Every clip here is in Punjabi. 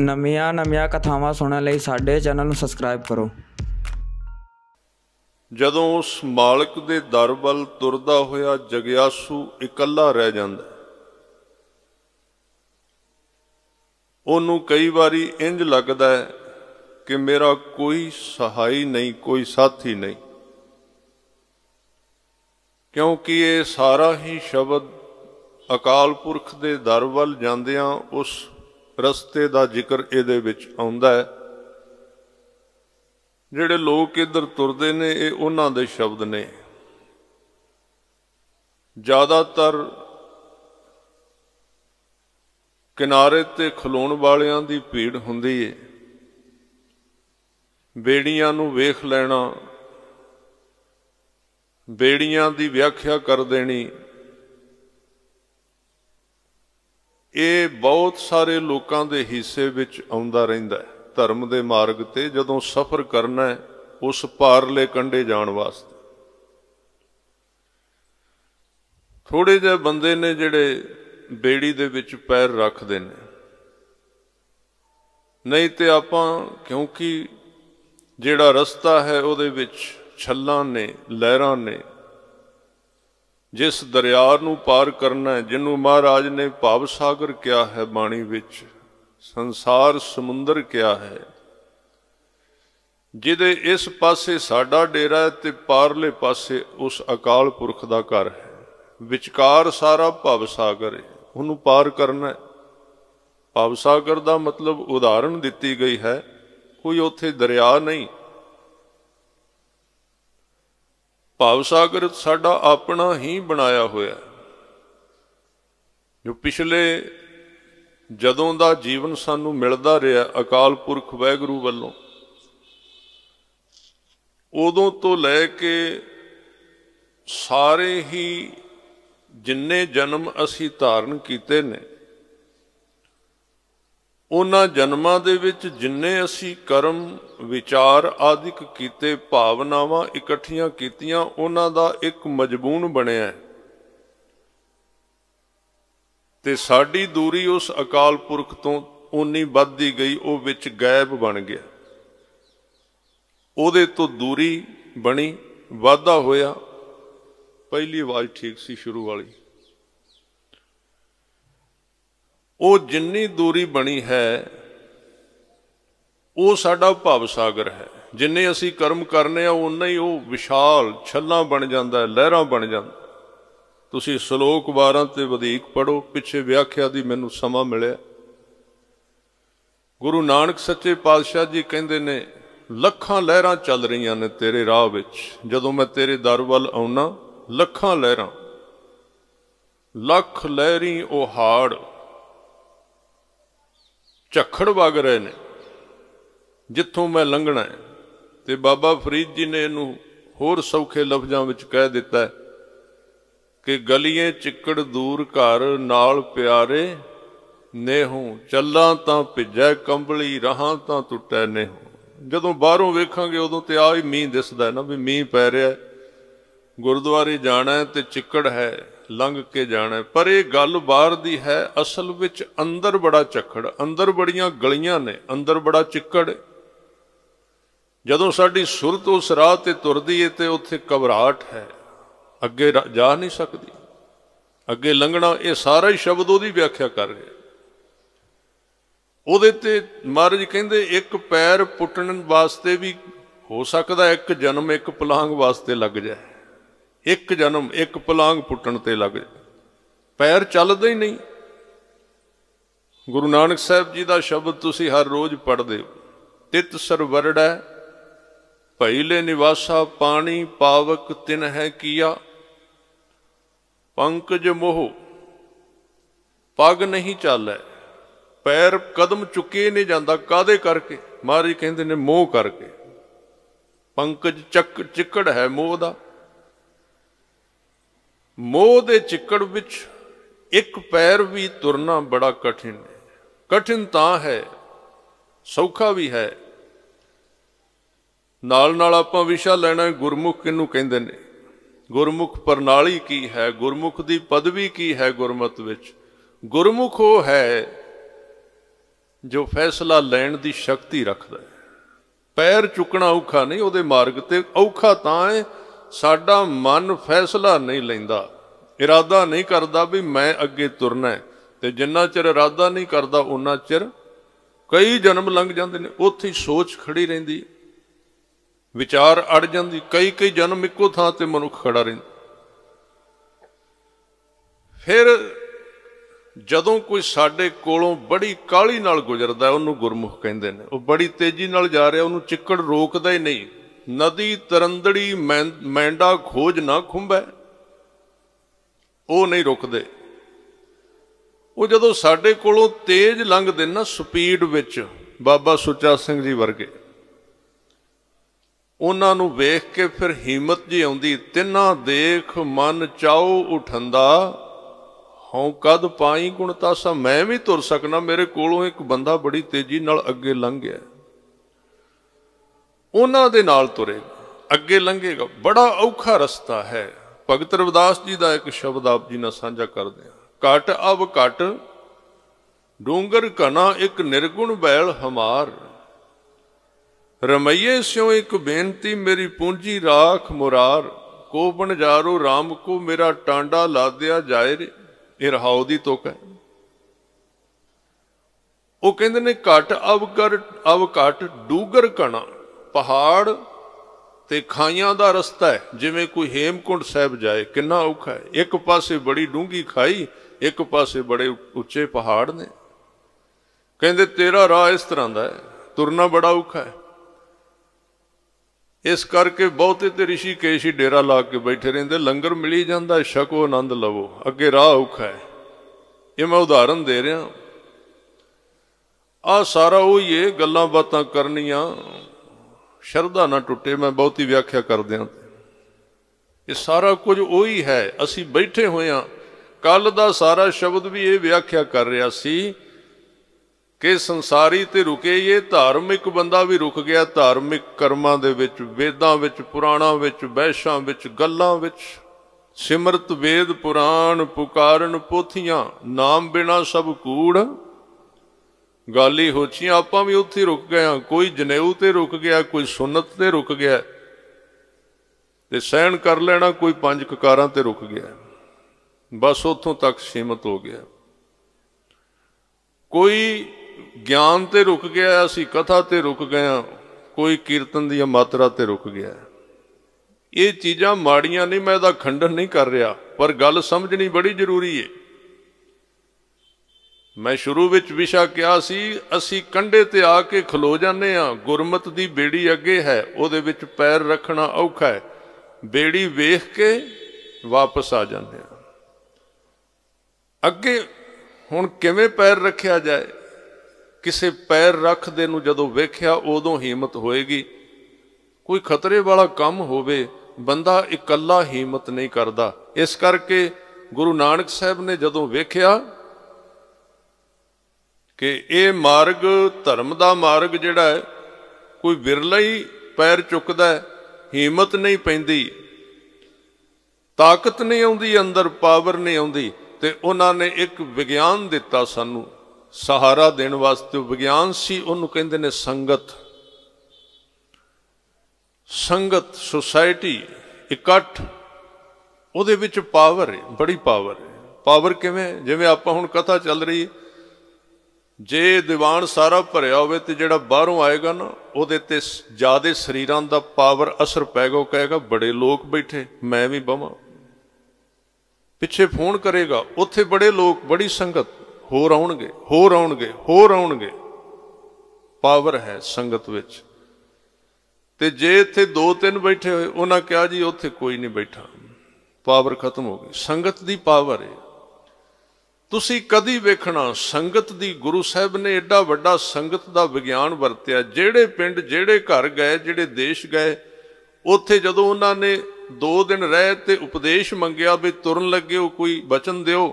ਨਵੀਆਂ ਨਵੀਆਂ ਕਥਾਵਾਂ ਸੁਣਨ ਲਈ ਸਾਡੇ ਚੈਨਲ ਨੂੰ ਸਬਸਕ੍ਰਾਈਬ ਕਰੋ ਜਦੋਂ ਉਸ ਮਾਲਕ ਦੇ ਦਰ ਵੱਲ ਤੁਰਦਾ ਹੋਇਆ ਜਗਿਆਸੂ ਇਕੱਲਾ ਰਹਿ ਜਾਂਦਾ ਉਹਨੂੰ ਕਈ ਵਾਰੀ ਇੰਜ ਲੱਗਦਾ ਹੈ ਕਿ ਮੇਰਾ ਕੋਈ ਸਹਾਈ ਨਹੀਂ ਕੋਈ ਸਾਥੀ ਨਹੀਂ ਕਿਉਂਕਿ ਇਹ ਸਾਰਾ ਹੀ ਸ਼ਬਦ ਅਕਾਲ ਪੁਰਖ ਦੇ ਦਰ ਵੱਲ ਜਾਂਦਿਆਂ ਉਸ ਰਸਤੇ ਦਾ ਜ਼ਿਕਰ ਇਹਦੇ ਵਿੱਚ ਆਉਂਦਾ ਹੈ ਜਿਹੜੇ ਲੋਕ ਇੱਧਰ ਤੁਰਦੇ ਨੇ ਇਹ ਉਹਨਾਂ ਦੇ ਸ਼ਬਦ ਨੇ ਜ਼ਿਆਦਾਤਰ ਕਿਨਾਰੇ ਤੇ ਖਲੋਣ ਵਾਲਿਆਂ ਦੀ ਭੀੜ ਹੁੰਦੀ ਏ ਬੇੜੀਆਂ ਨੂੰ ਵੇਖ ਲੈਣਾ ਬੇੜੀਆਂ ਦੀ ਵਿਆਖਿਆ ਕਰ ਦੇਣੀ ਇਹ ਬਹੁਤ ਸਾਰੇ ਲੋਕਾਂ ਦੇ ਹਿੱਸੇ ਵਿੱਚ ਆਉਂਦਾ ਰਹਿੰਦਾ ਹੈ ਧਰਮ ਦੇ ਮਾਰਗ ਤੇ ਜਦੋਂ ਸਫ਼ਰ ਕਰਨਾ ਹੈ ਉਸ ਪਾਰਲੇ ਕੰਡੇ ਜਾਣ ਵਾਸਤੇ ਥੋੜੇ ਜਿਹੇ ਬੰਦੇ ਨੇ ਜਿਹੜੇ ਬੇੜੀ ਦੇ ਵਿੱਚ ਪੈਰ ਰੱਖਦੇ ਨੇ ਨਹੀਂ ਤੇ ਆਪਾਂ ਕਿਉਂਕਿ ਜਿਹੜਾ ਰਸਤਾ ਹੈ ਉਹਦੇ ਵਿੱਚ ਛੱਲਾਂ ਨੇ ਲਹਿਰਾਂ ਨੇ ਜਿਸ ਦਰਿਆ ਨੂੰ ਪਾਰ ਕਰਨਾ ਹੈ ਜਿਹਨੂੰ ਮਹਾਰਾਜ ਨੇ ਭਾਵ ਸਾਗਰ ਕਿਹਾ ਹੈ ਬਾਣੀ ਵਿੱਚ ਸੰਸਾਰ ਸਮੁੰਦਰ ਕਿਹਾ ਹੈ ਜਿਹਦੇ ਇਸ ਪਾਸੇ ਸਾਡਾ ਡੇਰਾ ਹੈ ਤੇ ਪਾਰਲੇ ਪਾਸੇ ਉਸ ਅਕਾਲ ਪੁਰਖ ਦਾ ਘਰ ਹੈ ਵਿਚਕਾਰ ਸਾਰਾ ਭਵ ਸਾਗਰ ਹੈ ਉਹਨੂੰ ਪਾਰ ਕਰਨਾ ਹੈ ਭਵ ਸਾਗਰ ਦਾ ਮਤਲਬ ਉਦਾਹਰਣ ਦਿੱਤੀ ਗਈ ਹੈ ਕੋਈ ਉੱਥੇ ਦਰਿਆ ਨਹੀਂ ਭਾਵ ਸਾਗਰ ਸਾਡਾ ਆਪਣਾ ਹੀ ਬਣਾਇਆ ਹੋਇਆ ਜੋ ਪਿਛਲੇ ਜਦੋਂ ਦਾ ਜੀਵਨ ਸਾਨੂੰ ਮਿਲਦਾ ਰਿਹਾ ਅਕਾਲ ਪੁਰਖ ਵੈਗਰੂ ਵੱਲੋਂ ਉਦੋਂ ਤੋਂ ਲੈ ਕੇ ਸਾਰੇ ਹੀ ਜਿੰਨੇ ਜਨਮ ਅਸੀਂ ਧਾਰਨ ਕੀਤੇ ਨੇ ਉਹਨਾਂ ਜਨਮਾਂ ਦੇ ਵਿੱਚ ਜਿੰਨੇ ਅਸੀਂ ਕਰਮ ਵਿਚਾਰ ਆਦਿਕ ਕੀਤੇ ਭਾਵਨਾਵਾਂ ਇਕੱਠੀਆਂ ਕੀਤੀਆਂ ਉਹਨਾਂ ਦਾ ਇੱਕ ਮਜਬੂਨ ਬਣਿਆ ਹੈ ਤੇ ਸਾਡੀ ਦੂਰੀ ਉਸ ਅਕਾਲ ਪੁਰਖ ਤੋਂ ਉਨੀ ਵੱਧਦੀ ਗਈ ਉਹ ਵਿੱਚ ਗਾਇਬ ਬਣ ਗਿਆ ਉਹਦੇ ਤੋਂ ਦੂਰੀ ਬਣੀ ਵਾਧਾ ਹੋਇਆ ਪਹਿਲੀ ਆਵਾਜ਼ ਠੀਕ ਸੀ ਸ਼ੁਰੂ ਵਾਲੀ ਉਹ ਜਿੰਨੀ ਦੂਰੀ ਬਣੀ ਹੈ ਉਹ ਸਾਡਾ ਭਵ ਸਾਗਰ ਹੈ ਜਿੰਨੇ ਅਸੀਂ ਕਰਮ ਕਰਨੇ ਆ ਉਨਾ ਹੀ ਉਹ ਵਿਸ਼ਾਲ ਛੱਲਾਂ ਬਣ ਜਾਂਦਾ ਹੈ ਲਹਿਰਾਂ ਬਣ ਜਾਂਦਾ ਤੁਸੀਂ ਸ਼ਲੋਕ 12 ਤੇ ਵਧੇਕ ਪੜੋ ਪਿੱਛੇ ਵਿਆਖਿਆ ਦੀ ਮੈਨੂੰ ਸਮਾਂ ਮਿਲਿਆ ਗੁਰੂ ਨਾਨਕ ਸੱਚੇ ਪਾਤਸ਼ਾਹ ਜੀ ਕਹਿੰਦੇ ਨੇ ਲੱਖਾਂ ਲਹਿਰਾਂ ਚੱਲ ਰਹੀਆਂ ਨੇ ਤੇਰੇ ਰਾਹ ਵਿੱਚ ਜਦੋਂ ਮੈਂ ਤੇਰੇ ਦਰ ਵੱਲ ਆਉਣਾ ਲੱਖਾਂ ਲਹਿਰਾਂ ਲੱਖ ਲਹਿਰੀ ਉਹ ਹਾੜ ਝੱਖੜ ਵਗ ਰਹੇ ਨੇ ਜਿੱਥੋਂ ਮੈਂ ਲੰਘਣਾ ਹੈ ਤੇ ਬਾਬਾ ਫਰੀਦ ਜੀ ਨੇ ਇਹਨੂੰ ਹੋਰ ਸੌਖੇ ਲਫ਼ਜ਼ਾਂ ਵਿੱਚ ਕਹਿ ਦਿੱਤਾ ਕਿ ਗਲੀਆਂ ਚਿੱਕੜ ਦੂਰ ਘਰ ਨਾਲ ਪਿਆਰੇ ਨੇਹੂ ਚੱਲਾਂ ਤਾਂ ਭਿੱਜੈ ਕੰਬਲੀ ਰਹਾ ਤਾਂ ਟੁੱਟੈ ਨੇਹੂ ਜਦੋਂ ਬਾਹਰੋਂ ਵੇਖਾਂਗੇ ਉਦੋਂ ਤੇ ਆ ਹੀ ਮੀਂਹ ਦਿਸਦਾ ਨਾ ਵੀ ਮੀਂਹ ਪੈ ਰਿਹਾ ਗੁਰਦੁਆਰੇ ਜਾਣਾ ਤੇ ਚਿੱਕੜ ਹੈ ਲੰਘ ਕੇ ਜਾਣਾ ਪਰ ਇਹ ਗੱਲ ਬਾਹਰ ਦੀ ਹੈ ਅਸਲ ਵਿੱਚ ਅੰਦਰ ਬੜਾ ਚੱਕੜ ਅੰਦਰ ਬੜੀਆਂ ਗਲੀਆਂ ਨੇ ਅੰਦਰ ਬੜਾ ਚਿੱਕੜ ਜਦੋਂ ਸਾਡੀ ਸੁਰਤ ਉਸ ਰਾਹ ਤੇ ਤੁਰਦੀ ਏ ਤੇ ਉੱਥੇ ਕਬਰਾਟ ਹੈ ਅੱਗੇ ਜਾ ਨਹੀਂ ਸਕਦੀ ਅੱਗੇ ਲੰਘਣਾ ਇਹ ਸਾਰਾ ਹੀ ਸ਼ਬਦ ਉਹਦੀ ਵਿਆਖਿਆ ਕਰ ਰਿਹਾ ਉਹਦੇ ਤੇ ਮਹਾਰਾਜ ਕਹਿੰਦੇ ਇੱਕ ਪੈਰ ਪੁੱਟਣ ਵਾਸਤੇ ਵੀ ਹੋ ਸਕਦਾ ਇੱਕ ਜਨਮ ਇੱਕ ਪਲਾਂਗ ਵਾਸਤੇ ਲੱਗ ਜਾਏ ਇੱਕ ਜਨਮ ਇੱਕ ਪਲਾਂਗ ਪੁੱਟਣ ਤੇ ਲੱਗ ਪੈਰ ਚੱਲਦੇ ਹੀ ਨਹੀਂ ਗੁਰੂ ਨਾਨਕ ਸਾਹਿਬ ਜੀ ਦਾ ਸ਼ਬਦ ਤੁਸੀਂ ਹਰ ਰੋਜ਼ ਪੜ੍ਹਦੇ ਹੋ ਤਿਤ ਸਰਵਰੜੈ ਭੈਲੇ ਨਿਵਾਸਾ ਪਾਣੀ ਪਾਵਕ ਤਿਨ ਹੈ ਕੀਆ ਪੰਕਜ ਮੋਹ ਪਗ ਨਹੀਂ ਚੱਲੈ ਪੈਰ ਕਦਮ ਚੁੱਕੇ ਨਹੀਂ ਜਾਂਦਾ ਕਾਦੇ ਕਰਕੇ ਮਹਾਰਾਜ ਕਹਿੰਦੇ ਨੇ ਮੋਹ ਕਰਕੇ ਪੰਕਜ ਚੱਕ ਚਿੱਕੜ ਹੈ ਮੋਹ ਦਾ ਮੋਹ ਦੇ ਚਿੱਕੜ ਵਿੱਚ ਇੱਕ ਪੈਰ ਵੀ ਤੁਰਨਾ ਬੜਾ ਕਠਿਨ ਹੈ ਕਠਿਨ ਤਾਂ ਹੈ ਸੌਖਾ ਵੀ ਹੈ ਨਾਲ ਨਾਲ ਆਪਾਂ ਵਿਸ਼ਾ ਲੈਣਾ ਹੈ ਗੁਰਮੁਖ ਕਿਨੂੰ ਕਹਿੰਦੇ ਨੇ ਗੁਰਮੁਖ ਪ੍ਰਣਾਲੀ ਕੀ ਹੈ ਗੁਰਮੁਖ ਦੀ ਪਦਵੀ ਕੀ ਹੈ ਗੁਰਮਤ ਵਿੱਚ ਗੁਰਮੁਖ ਉਹ ਹੈ ਜੋ ਫੈਸਲਾ ਲੈਣ ਦੀ ਸ਼ਕਤੀ ਰੱਖਦਾ ਹੈ ਪੈਰ ਚੁੱਕਣਾ ਔਖਾ ਨਹੀਂ ਉਹਦੇ ਮਾਰਗ ਤੇ ਔਖਾ ਤਾਂ ਹੈ ਸਾਡਾ ਮਨ ਫੈਸਲਾ ਨਹੀਂ ਲੈਂਦਾ ਇਰਾਦਾ ਨਹੀਂ ਕਰਦਾ ਵੀ ਮੈਂ ਅੱਗੇ ਤੁਰਨਾ ਤੇ ਜਿੰਨਾ ਚਿਰ ਇਰਾਦਾ ਨਹੀਂ ਕਰਦਾ ਉਹਨਾਂ ਚਿਰ ਕਈ ਜਨਮ ਲੰਘ ਜਾਂਦੇ ਨੇ ਉੱਥੇ ਹੀ ਸੋਚ ਖੜੀ ਰਹਿੰਦੀ ਵਿਚਾਰ ਅੜ ਜਾਂਦੀ ਕਈ ਕਈ ਜਨਮ ਇੱਕੋ ਥਾਂ ਤੇ ਮਨੁੱਖ ਖੜਾ ਰਹਿੰਦਾ ਫਿਰ ਜਦੋਂ ਕੋਈ ਸਾਡੇ ਕੋਲੋਂ ਬੜੀ ਕਾਲੀ ਨਾਲ ਗੁਜ਼ਰਦਾ ਉਹਨੂੰ ਗੁਰਮੁਖ ਕਹਿੰਦੇ ਨੇ ਉਹ ਬੜੀ ਤੇਜ਼ੀ ਨਾਲ ਜਾ ਰਿਹਾ ਉਹਨੂੰ ਚਿੱਕੜ ਰੋਕਦਾ ਹੀ ਨਹੀਂ ਨਦੀ ਤਰੰਦੜੀ ਮੈਂਡਾ ਖੋਜ ਨਾ ਖੁੰਬੈ ਉਹ ਨਹੀਂ ਰੁਕਦੇ ਉਹ ਜਦੋਂ ਸਾਡੇ ਕੋਲੋਂ ਤੇਜ਼ ਲੰਘਦੇ ਨਾ ਸਪੀਡ ਵਿੱਚ ਬਾਬਾ ਸੁੱਚਾ ਸਿੰਘ ਜੀ ਵਰਗੇ ਉਹਨਾਂ ਨੂੰ ਵੇਖ ਕੇ ਫਿਰ ਹਿੰਮਤ ਜੀ ਆਉਂਦੀ ਤਿੰਨਾ ਦੇਖ ਮਨ ਚਾਉ ਉਠੰਦਾ ਹਉ ਕਦ ਪਾਈ ਗੁਣਤਾ ਸਾ ਮੈਂ ਵੀ ਤੁਰ ਸਕਣਾ ਮੇਰੇ ਕੋਲੋਂ ਇੱਕ ਬੰਦਾ ਬੜੀ ਤੇਜ਼ੀ ਨਾਲ ਅੱਗੇ ਲੰਘ ਗਿਆ ਉਹਨਾਂ ਦੇ ਨਾਲ ਤੁਰੇਗਾ ਅੱਗੇ ਲੰਘੇਗਾ ਬੜਾ ਔਖਾ ਰਸਤਾ ਹੈ ਭਗਤ ਰਵਿਦਾਸ ਜੀ ਦਾ ਇੱਕ ਸ਼ਬਦ ਆਪ ਜੀ ਨਾਲ ਸਾਂਝਾ ਕਰਦੇ ਹਾਂ ਘਟ ਅਬ ਘਟ ਡੂੰਗਰ ਘਨਾ ਇੱਕ ਨਿਰਗੁਣ ਬੈਲ ਹਮਾਰ ਰਮਈਏ ਸਿਓ ਇੱਕ ਬੇਨਤੀ ਮੇਰੀ ਪੂੰਜੀ ਰਾਖ ਮੁਰਾਰ ਕੋ ਬਨਜਾਰੋ RAM ਕੋ ਮੇਰਾ ਟਾਂਡਾ ਲਾਦਿਆ ਜਾਏ ਰੇ ਇਹ ਰਹਾਉ ਦੀ ਤੋਕ ਹੈ ਉਹ ਕਹਿੰਦੇ ਨੇ ਘਟ ਅਬ ਕਰ ਅਬ ਘਟ ਡੂਗਰ ਕਣਾ ਪਹਾੜ ਤੇ ਖਾਈਆਂ ਦਾ ਰਸਤਾ ਹੈ ਜਿਵੇਂ ਕੋਈ ਹੇਮਕੁੰਡ ਸਾਹਿਬ ਜਾਏ ਕਿੰਨਾ ਔਖਾ ਹੈ ਇੱਕ ਪਾਸੇ ਬੜੀ ਡੂੰਗੀ ਖਾਈ ਇੱਕ ਪਾਸੇ ਬੜੇ ਉੱਚੇ ਪਹਾੜ ਨੇ ਕਹਿੰਦੇ ਤੇਰਾ ਰਾਹ ਇਸ ਤਰ੍ਹਾਂ ਦਾ ਹੈ ਤੁਰਨਾ ਬੜਾ ਔਖਾ ਹੈ ਇਸ ਕਰਕੇ ਬਹੁਤੇ ਤੇ ਰਿਸ਼ੀ ਕੇਸ਼ੀ ਡੇਰਾ ਲਾ ਕੇ ਬੈਠੇ ਰਹਿੰਦੇ ਲੰਗਰ ਮਿਲੀ ਜਾਂਦਾ ਸ਼ਕੋ ਆਨੰਦ ਲਵੋ ਅੱਗੇ ਰਾਹ ਔਖਾ ਹੈ ਇਹ ਮੈਂ ਉਦਾਹਰਨ ਦੇ ਰਿਹਾ ਆ ਸਾਰਾ ਉਹ ਇਹ ਗੱਲਾਂ ਬਾਤਾਂ ਕਰਨੀਆਂ ਸ਼ਰਧਾ ਨਾ ਟੁੱਟੇ ਮੈਂ ਬਹੁਤੀ ਵਿਆਖਿਆ ਕਰਦਿਆਂ ਇਹ ਸਾਰਾ ਕੁਝ ਉਹੀ ਹੈ ਅਸੀਂ ਬੈਠੇ ਹੋਏ ਆ ਕੱਲ ਦਾ ਸਾਰਾ ਸ਼ਬਦ ਵੀ ਇਹ ਵਿਆਖਿਆ ਕਰ ਰਿਹਾ ਸੀ ਕਿ ਸੰਸਾਰੀ ਤੇ ਰੁਕੇ ਇਹ ਧਾਰਮਿਕ ਬੰਦਾ ਵੀ ਰੁਕ ਗਿਆ ਧਾਰਮਿਕ ਕਰਮਾਂ ਦੇ ਵਿੱਚ ਵੇਦਾਂ ਵਿੱਚ ਪੁਰਾਣਾਂ ਵਿੱਚ ਬਹਿਸ਼ਾਂ ਵਿੱਚ ਗੱਲਾਂ ਵਿੱਚ ਸਿਮਰਤ ਵੇਦ ਪੁਰਾਣ ਪੁਕਾਰਨ ਪੋਥੀਆਂ ਨਾਮ ਬਿਨਾ ਸਭ ਕੂੜ ਗੱਲ ਹੀ ਹੋਚੀਆਂ ਆਪਾਂ ਵੀ ਉੱਥੇ ਰੁਕ ਗਏ ਆ ਕੋਈ ਜਨੇਊ ਤੇ ਰੁਕ ਗਿਆ ਕੋਈ ਸੁਨਤ ਤੇ ਰੁਕ ਗਿਆ ਤੇ ਸਹਿਣ ਕਰ ਲੈਣਾ ਕੋਈ ਪੰਜ ਕਕਾਰਾਂ ਤੇ ਰੁਕ ਗਿਆ ਬਸ ਉੱਥੋਂ ਤੱਕ ਸੀਮਤ ਹੋ ਗਿਆ ਕੋਈ ਗਿਆਨ ਤੇ ਰੁਕ ਗਿਆ ਅਸੀਂ ਕਥਾ ਤੇ ਰੁਕ ਗਏ ਆ ਕੋਈ ਕੀਰਤਨ ਦੀ ਮਾਤਰਾ ਤੇ ਰੁਕ ਗਿਆ ਇਹ ਚੀਜ਼ਾਂ ਮਾੜੀਆਂ ਨਹੀਂ ਮੈਂ ਇਹਦਾ ਖੰਡਨ ਨਹੀਂ ਕਰ ਰਿਹਾ ਪਰ ਗੱਲ ਸਮਝਣੀ ਬੜੀ ਜ਼ਰੂਰੀ ਏ ਮੈਂ ਸ਼ੁਰੂ ਵਿੱਚ ਵਿਸ਼ਾ ਕਿਹਾ ਸੀ ਅਸੀਂ ਕੰਡੇ ਤੇ ਆ ਕੇ ਖਲੋ ਜਾਂਦੇ ਆ ਗੁਰਮਤ ਦੀ ਬੇੜੀ ਅੱਗੇ ਹੈ ਉਹਦੇ ਵਿੱਚ ਪੈਰ ਰੱਖਣਾ ਔਖਾ ਹੈ ਬੇੜੀ ਵੇਖ ਕੇ ਵਾਪਸ ਆ ਜਾਂਦੇ ਆ ਅੱਗੇ ਹੁਣ ਕਿਵੇਂ ਪੈਰ ਰੱਖਿਆ ਜਾਏ ਕਿਸੇ ਪੈਰ ਰੱਖਦੇ ਨੂੰ ਜਦੋਂ ਵੇਖਿਆ ਉਦੋਂ ਹਿੰਮਤ ਹੋਏਗੀ ਕੋਈ ਖਤਰੇ ਵਾਲਾ ਕੰਮ ਹੋਵੇ ਬੰਦਾ ਇਕੱਲਾ ਹਿੰਮਤ ਨਹੀਂ ਕਰਦਾ ਇਸ ਕਰਕੇ ਗੁਰੂ ਨਾਨਕ ਸਾਹਿਬ ਨੇ ਜਦੋਂ ਵੇਖਿਆ ਕਿ ਇਹ ਮਾਰਗ ਧਰਮ ਦਾ ਮਾਰਗ ਜਿਹੜਾ ਕੋਈ ਵਿਰਲਾ ਹੀ ਪੈਰ ਚੁੱਕਦਾ ਹੈ ਹਿੰਮਤ ਨਹੀਂ ਪੈਂਦੀ ਤਾਕਤ ਨਹੀਂ ਆਉਂਦੀ ਅੰਦਰ ਪਾਵਰ ਨਹੀਂ ਆਉਂਦੀ ਤੇ ਉਹਨਾਂ ਨੇ ਇੱਕ ਵਿਗਿਆਨ ਦਿੱਤਾ ਸਾਨੂੰ ਸਹਾਰਾ ਦੇਣ ਵਾਸਤੇ ਵਿਗਿਆਨ ਸੀ ਉਹਨੂੰ ਕਹਿੰਦੇ ਨੇ ਸੰਗਤ ਸੰਗਤ ਸੁਸਾਇਟੀ ਇਕੱਠ ਉਹਦੇ ਵਿੱਚ ਪਾਵਰ ਹੈ ਬੜੀ ਪਾਵਰ ਹੈ ਪਾਵਰ ਕਿਵੇਂ ਜਿਵੇਂ ਆਪਾਂ ਹੁਣ ਕਥਾ ਚੱਲ ਰਹੀ ਹੈ ਜੇ ਦੀਵਾਨ ਸਾਰਾ ਭਰਿਆ ਹੋਵੇ ਤੇ ਜਿਹੜਾ ਬਾਹਰੋਂ ਆਏਗਾ ਨਾ ਉਹਦੇ ਤੇ ਜਿਆਦੇ ਸਰੀਰਾਂ ਦਾ ਪਾਵਰ ਅਸਰ ਪੈਗਾ ਕਹੇਗਾ ਬੜੇ ਲੋਕ ਬੈਠੇ ਮੈਂ ਵੀ ਬਵਾਂ ਪਿੱਛੇ ਫੋਨ ਕਰੇਗਾ ਉੱਥੇ ਬੜੇ ਲੋਕ ਬੜੀ ਸੰਗਤ ਹੋਰ ਆਉਣਗੇ ਹੋਰ ਆਉਣਗੇ ਹੋਰ ਆਉਣਗੇ ਪਾਵਰ ਹੈ ਸੰਗਤ ਵਿੱਚ ਤੇ ਜੇ ਇੱਥੇ ਦੋ ਤਿੰਨ ਬੈਠੇ ਹੋਏ ਉਹਨਾਂ ਕਿਹਾ ਜੀ ਉੱਥੇ ਕੋਈ ਨਹੀਂ ਬੈਠਾ ਪਾਵਰ ਖਤਮ ਹੋ ਗਈ ਸੰਗਤ ਦੀ ਪਾਵਰ ਹੈ ਤੁਸੀਂ ਕਦੀ ਵੇਖਣਾ ਸੰਗਤ ਦੀ ਗੁਰੂ ਸਾਹਿਬ ਨੇ ਐਡਾ ਵੱਡਾ ਸੰਗਤ ਦਾ ਵਿਗਿਆਨ ਵਰਤਿਆ ਜਿਹੜੇ ਪਿੰਡ ਜਿਹੜੇ ਘਰ ਗਏ ਜਿਹੜੇ ਦੇਸ਼ ਗਏ ਉੱਥੇ ਜਦੋਂ ਉਹਨਾਂ ਨੇ 2 ਦਿਨ ਰਹਿ ਤੇ ਉਪਦੇਸ਼ ਮੰਗਿਆ ਵੀ ਤੁਰਨ ਲੱਗੇ ਉਹ ਕੋਈ ਬਚਨ ਦਿਓ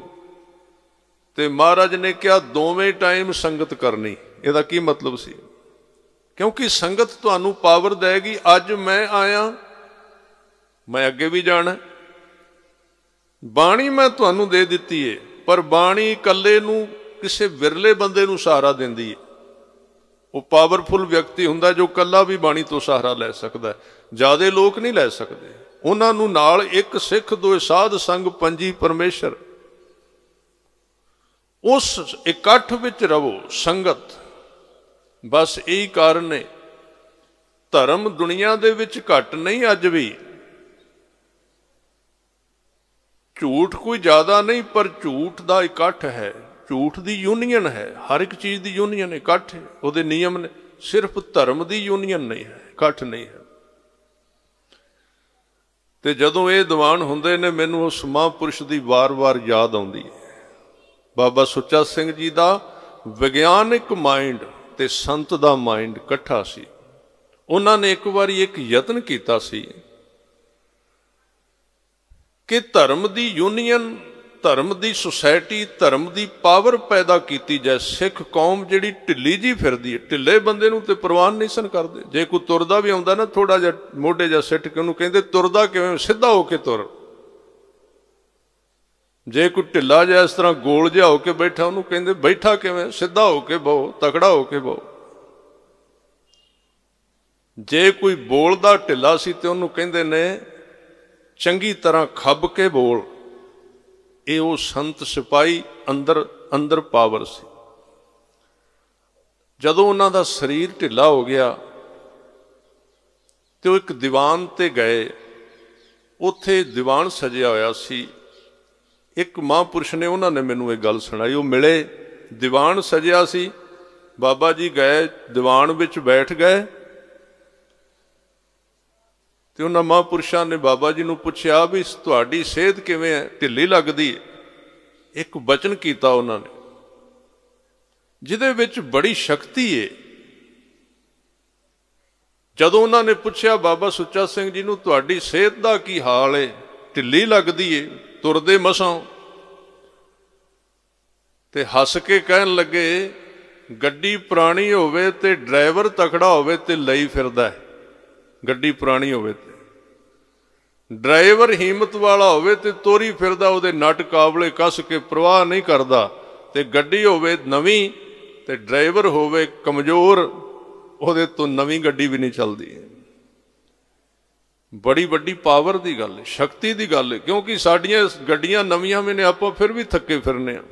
ਤੇ ਮਹਾਰਾਜ ਨੇ ਕਿਹਾ ਦੋਵੇਂ ਟਾਈਮ ਸੰਗਤ ਕਰਨੀ ਇਹਦਾ ਕੀ ਮਤਲਬ ਸੀ ਕਿਉਂਕਿ ਸੰਗਤ ਤੁਹਾਨੂੰ ਪਾਵਰ ਦੇਗੀ ਅੱਜ ਮੈਂ ਆਇਆ ਮੈਂ ਅੱਗੇ ਵੀ ਜਾਣਾ ਬਾਣੀ ਮੈਂ ਤੁਹਾਨੂੰ ਦੇ ਦਿੱਤੀ ਏ ਪਰ ਬਾਣੀ ਇਕੱਲੇ ਨੂੰ ਕਿਸੇ ਵਿਰਲੇ ਬੰਦੇ ਨੂੰ ਸਹਾਰਾ ਦਿੰਦੀ ਹੈ ਉਹ ਪਾਵਰਫੁਲ ਵਿਅਕਤੀ ਹੁੰਦਾ ਜੋ ਇਕੱਲਾ ਵੀ ਬਾਣੀ ਤੋਂ ਸਹਾਰਾ ਲੈ ਸਕਦਾ ਹੈ ਜਿਆਦੇ ਲੋਕ ਨਹੀਂ ਲੈ ਸਕਦੇ ਉਹਨਾਂ ਨੂੰ ਨਾਲ ਇੱਕ ਸਿੱਖ ਦੋ ਸਾਧ ਸੰਗ ਪੰਜੀ ਪਰਮੇਸ਼ਰ ਉਸ ਇਕੱਠ ਵਿੱਚ ਰਵੋ ਸੰਗਤ ਬਸ ਇਹੀ ਕਾਰਨ ਹੈ ਧਰਮ ਦੁਨੀਆ ਦੇ ਵਿੱਚ ਘਟ ਨਹੀਂ ਅੱਜ ਵੀ ਝੂਠ ਕੋਈ ਜ਼ਿਆਦਾ ਨਹੀਂ ਪਰ ਝੂਠ ਦਾ ਇਕੱਠ ਹੈ ਝੂਠ ਦੀ ਯੂਨੀਅਨ ਹੈ ਹਰ ਇੱਕ ਚੀਜ਼ ਦੀ ਯੂਨੀਅਨ ਇਕੱਠ ਹੈ ਉਹਦੇ ਨਿਯਮ ਨੇ ਸਿਰਫ ਧਰਮ ਦੀ ਯੂਨੀਅਨ ਨਹੀਂ ਹੈ ਇਕੱਠ ਨਹੀਂ ਹੈ ਤੇ ਜਦੋਂ ਇਹ ਦੀਵਾਨ ਹੁੰਦੇ ਨੇ ਮੈਨੂੰ ਉਸ ਮਹਾਪੁਰਸ਼ ਦੀ ਵਾਰ-ਵਾਰ ਯਾਦ ਆਉਂਦੀ ਹੈ ਬਾਬਾ ਸੁੱਚਾ ਸਿੰਘ ਜੀ ਦਾ ਵਿਗਿਆਨਿਕ ਮਾਈਂਡ ਤੇ ਸੰਤ ਦਾ ਮਾਈਂਡ ਇਕੱਠਾ ਸੀ ਉਹਨਾਂ ਨੇ ਇੱਕ ਵਾਰੀ ਇੱਕ ਯਤਨ ਕੀਤਾ ਸੀ ਕਿ ਧਰਮ ਦੀ ਯੂਨੀਅਨ ਧਰਮ ਦੀ ਸੁਸਾਇਟੀ ਧਰਮ ਦੀ ਪਾਵਰ ਪੈਦਾ ਕੀਤੀ ਜਾਏ ਸਿੱਖ ਕੌਮ ਜਿਹੜੀ ਢਿੱਲੀ ਜੀ ਫਿਰਦੀ ਹੈ ਢਿੱਲੇ ਬੰਦੇ ਨੂੰ ਤੇ ਪ੍ਰਵਾਨ ਨਹੀਂ ਸਨ ਕਰਦੇ ਜੇ ਕੋਈ ਤੁਰਦਾ ਵੀ ਆਉਂਦਾ ਨਾ ਥੋੜਾ ਜਿਹਾ ਮੋਢੇ ਜਾਂ ਸਿੱਟ ਕੇ ਉਹਨੂੰ ਕਹਿੰਦੇ ਤੁਰਦਾ ਕਿਵੇਂ ਸਿੱਧਾ ਹੋ ਕੇ ਤੁਰ ਜੇ ਕੋਈ ਢਿੱਲਾ ਜਿਹਾ ਇਸ ਤਰ੍ਹਾਂ ਗੋਲ ਜਿਹਾ ਹੋ ਕੇ ਬੈਠਾ ਉਹਨੂੰ ਕਹਿੰਦੇ ਬੈਠਾ ਕਿਵੇਂ ਸਿੱਧਾ ਹੋ ਕੇ ਬਹੁ ਤਕੜਾ ਹੋ ਕੇ ਬਹੁ ਜੇ ਕੋਈ ਬੋਲਦਾ ਢਿੱਲਾ ਸੀ ਤੇ ਉਹਨੂੰ ਕਹਿੰਦੇ ਨੇ ਚੰਗੀ ਤਰ੍ਹਾਂ ਖੱਬ ਕੇ ਬੋਲ ਇਹ ਉਹ ਸੰਤ ਸਿਪਾਈ ਅੰਦਰ ਅੰਦਰ ਪਾਵਰ ਸੀ ਜਦੋਂ ਉਹਨਾਂ ਦਾ ਸਰੀਰ ਢਿੱਲਾ ਹੋ ਗਿਆ ਤੇ ਉਹ ਇੱਕ ਦੀਵਾਨ ਤੇ ਗਏ ਉੱਥੇ ਦੀਵਾਨ ਸਜਿਆ ਹੋਇਆ ਸੀ ਇੱਕ ਮਹਾਂਪੁਰਸ਼ ਨੇ ਉਹਨਾਂ ਨੇ ਮੈਨੂੰ ਇਹ ਗੱਲ ਸੁਣਾਈ ਉਹ ਮਿਲੇ ਦੀਵਾਨ ਸਜਿਆ ਸੀ ਬਾਬਾ ਜੀ ਗਏ ਦੀਵਾਨ ਵਿੱਚ ਬੈਠ ਗਏ ਤੇ ਉਹਨਾਂ ਮਹਾਂਪੁਰਸ਼ਾਂ ਨੇ ਬਾਬਾ ਜੀ ਨੂੰ ਪੁੱਛਿਆ ਵੀ ਤੁਹਾਡੀ ਸਿਹਤ ਕਿਵੇਂ ਹੈ ਢਿੱਲੀ ਲੱਗਦੀ ਹੈ ਇੱਕ ਬਚਨ ਕੀਤਾ ਉਹਨਾਂ ਨੇ ਜਿਹਦੇ ਵਿੱਚ ਬੜੀ ਸ਼ਕਤੀ ਹੈ ਜਦੋਂ ਉਹਨਾਂ ਨੇ ਪੁੱਛਿਆ ਬਾਬਾ ਸੁੱਚਾ ਸਿੰਘ ਜੀ ਨੂੰ ਤੁਹਾਡੀ ਸਿਹਤ ਦਾ ਕੀ ਹਾਲ ਹੈ ਢਿੱਲੀ ਲੱਗਦੀ ਹੈ ਤੁਰਦੇ ਮਸਾਂ ਤੇ ਹੱਸ ਕੇ ਕਹਿਣ ਲੱਗੇ ਗੱਡੀ ਪੁਰਾਣੀ ਹੋਵੇ ਤੇ ਡਰਾਈਵਰ ਤਕੜਾ ਹੋਵੇ ਤੇ ਲਈ ਫਿਰਦਾ ਹੈ ਗੱਡੀ ਪੁਰਾਣੀ ਹੋਵੇ ਤੇ ਡਰਾਈਵਰ ਹਿੰਮਤ ਵਾਲਾ ਹੋਵੇ ਤੇ ਤੋਰੀ ਫਿਰਦਾ ਉਹਦੇ ਨਟ ਕਾਬਲੇ ਕੱਸ ਕੇ ਪ੍ਰਵਾਹ ਨਹੀਂ ਕਰਦਾ ਤੇ ਗੱਡੀ ਹੋਵੇ ਨਵੀਂ ਤੇ ਡਰਾਈਵਰ ਹੋਵੇ ਕਮਜ਼ੋਰ ਉਹਦੇ ਤੋਂ ਨਵੀਂ ਗੱਡੀ ਵੀ ਨਹੀਂ ਚੱਲਦੀ ਬੜੀ ਵੱਡੀ ਪਾਵਰ ਦੀ ਗੱਲ ਹੈ ਸ਼ਕਤੀ ਦੀ ਗੱਲ ਹੈ ਕਿਉਂਕਿ ਸਾਡੀਆਂ ਗੱਡੀਆਂ ਨਵੀਆਂ ਵੀ ਨੇ ਆਪਾਂ ਫਿਰ ਵੀ ਥੱਕੇ ਫਿਰਨੇ ਆ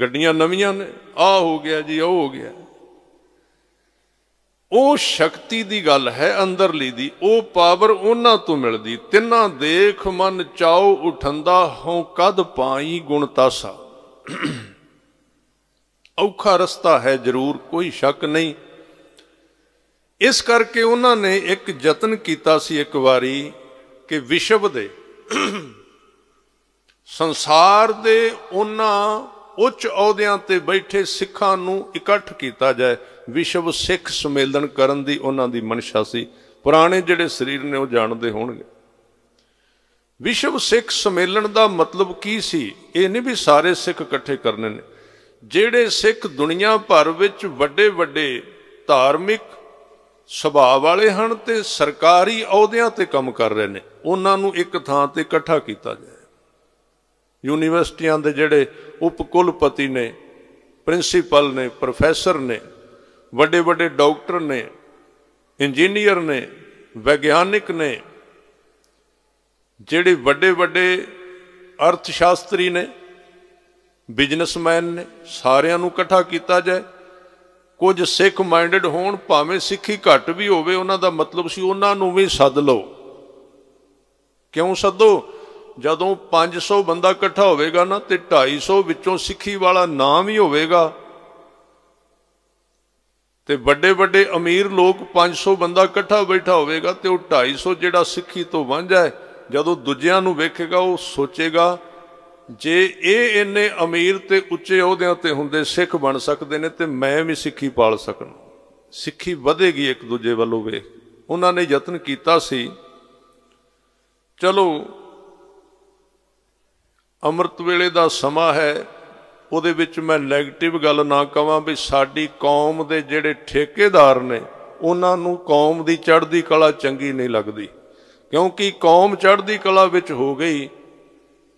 ਗੱਡੀਆਂ ਨਵੀਆਂ ਨੇ ਆ ਹੋ ਗਿਆ ਜੀ ਉਹ ਹੋ ਗਿਆ ਉਹ ਸ਼ਕਤੀ ਦੀ ਗੱਲ ਹੈ ਅੰਦਰਲੀ ਦੀ ਉਹ ਪਾਵਰ ਉਹਨਾਂ ਤੋਂ ਮਿਲਦੀ ਤਿੰਨਾ ਦੇਖ ਮਨ ਚਾਉ ਉਠੰਦਾ ਹਉ ਕਦ ਪਾਈ ਗੁਣ ਤਾਸਾ ਔਖਾ ਰਸਤਾ ਹੈ ਜ਼ਰੂਰ ਕੋਈ ਸ਼ੱਕ ਨਹੀਂ ਇਸ ਕਰਕੇ ਉਹਨਾਂ ਨੇ ਇੱਕ ਯਤਨ ਕੀਤਾ ਸੀ ਇੱਕ ਵਾਰੀ ਕਿ ਵਿਸ਼ਵ ਦੇ ਸੰਸਾਰ ਦੇ ਉਹਨਾਂ ਉੱਚ ਅਹੁਦਿਆਂ ਤੇ ਬੈਠੇ ਸਿੱਖਾਂ ਨੂੰ ਇਕੱਠ ਕੀਤਾ ਜਾਏ ਵਿਸ਼ਵ ਸਿੱਖ ਸੰਮੇਲਨ ਕਰਨ ਦੀ ਉਹਨਾਂ ਦੀ ਮਨਸ਼ਾ ਸੀ ਪੁਰਾਣੇ ਜਿਹੜੇ ਸਰੀਰ ਨੇ ਉਹ ਜਾਣਦੇ ਹੋਣਗੇ ਵਿਸ਼ਵ ਸਿੱਖ ਸੰਮੇਲਨ ਦਾ ਮਤਲਬ ਕੀ ਸੀ ਇਹ ਨਹੀਂ ਵੀ ਸਾਰੇ ਸਿੱਖ ਇਕੱਠੇ ਕਰਨੇ ਨੇ ਜਿਹੜੇ ਸਿੱਖ ਦੁਨੀਆ ਭਰ ਵਿੱਚ ਵੱਡੇ ਵੱਡੇ ਧਾਰਮਿਕ ਸੁਭਾਅ ਵਾਲੇ ਹਨ ਤੇ ਸਰਕਾਰੀ ਅਹੁਦਿਆਂ ਤੇ ਕੰਮ ਕਰ ਰਹੇ ਨੇ ਉਹਨਾਂ ਨੂੰ ਇੱਕ ਥਾਂ ਤੇ ਇਕੱਠਾ ਕੀਤਾ ਜਾਏ ਯੂਨੀਵਰਸਿਟੀਆਂ ਦੇ ਜਿਹੜੇ ਉਪ ਕੁਲਪਤੀ ਨੇ ਪ੍ਰਿੰਸੀਪਲ ਨੇ ਪ੍ਰੋਫੈਸਰ ਨੇ ਵੱਡੇ ਵੱਡੇ ਡਾਕਟਰ ਨੇ ਇੰਜੀਨੀਅਰ ਨੇ ਵਿਗਿਆਨਿਕ ਨੇ ਜਿਹੜੇ ਵੱਡੇ ਵੱਡੇ ਅਰਥ ਸ਼ਾਸਤਰੀ ਨੇ ਬਿਜ਼ਨਸਮੈਨ ਨੇ ਸਾਰਿਆਂ ਨੂੰ ਇਕੱਠਾ ਕੀਤਾ ਜਾਏ ਕੁਝ ਸਿੱਖ ਮਾਈਂਡਡ ਹੋਣ ਭਾਵੇਂ ਸਿੱਖੀ ਘੱਟ ਵੀ ਹੋਵੇ ਉਹਨਾਂ ਦਾ ਮਤਲਬ ਸੀ ਉਹਨਾਂ ਨੂੰ ਵੀ ਸੱਦ ਲਓ ਕਿਉਂ ਸੱਦੋ ਜਦੋਂ 500 ਬੰਦਾ ਇਕੱਠਾ ਹੋਵੇਗਾ ਨਾ ਤੇ 250 ਵਿੱਚੋਂ ਸਿੱਖੀ ਵਾਲਾ ਨਾਮ ਹੀ ਹੋਵੇਗਾ ਤੇ ਵੱਡੇ ਵੱਡੇ ਅਮੀਰ ਲੋਕ 500 ਬੰਦਾ ਇਕੱਠਾ ਬੈਠਾ ਹੋਵੇਗਾ ਤੇ ਉਹ 250 ਜਿਹੜਾ ਸਿੱਖੀ ਤੋਂ ਵਾਂਝਾ ਹੈ ਜਦੋਂ ਦੂਜਿਆਂ ਨੂੰ ਵੇਖੇਗਾ ਉਹ ਸੋਚੇਗਾ ਜੇ ਇਹ ਇੰਨੇ ਅਮੀਰ ਤੇ ਉੱਚੇ ਅਹੁਦਿਆਂ ਤੇ ਹੁੰਦੇ ਸਿੱਖ ਬਣ ਸਕਦੇ ਨੇ ਤੇ ਮੈਂ ਵੀ ਸਿੱਖੀ ਪਾਲ ਸਕਣਾ ਸਿੱਖੀ ਵਧੇਗੀ ਇੱਕ ਦੂਜੇ ਵੱਲੋਂ ਵੇ ਉਹਨਾਂ ਨੇ ਯਤਨ ਕੀਤਾ ਸੀ ਚਲੋ ਅੰਮ੍ਰਿਤ ਵੇਲੇ ਦਾ ਸਮਾਂ ਹੈ ਉਹਦੇ ਵਿੱਚ ਮੈਂ 네ਗੇਟਿਵ ਗੱਲ ਨਾ ਕਵਾਂ ਵੀ ਸਾਡੀ ਕੌਮ ਦੇ ਜਿਹੜੇ ਠੇਕੇਦਾਰ ਨੇ ਉਹਨਾਂ ਨੂੰ ਕੌਮ ਦੀ ਚੜ੍ਹਦੀ ਕਲਾ ਚੰਗੀ ਨਹੀਂ ਲੱਗਦੀ ਕਿਉਂਕਿ ਕੌਮ ਚੜ੍ਹਦੀ ਕਲਾ ਵਿੱਚ ਹੋ ਗਈ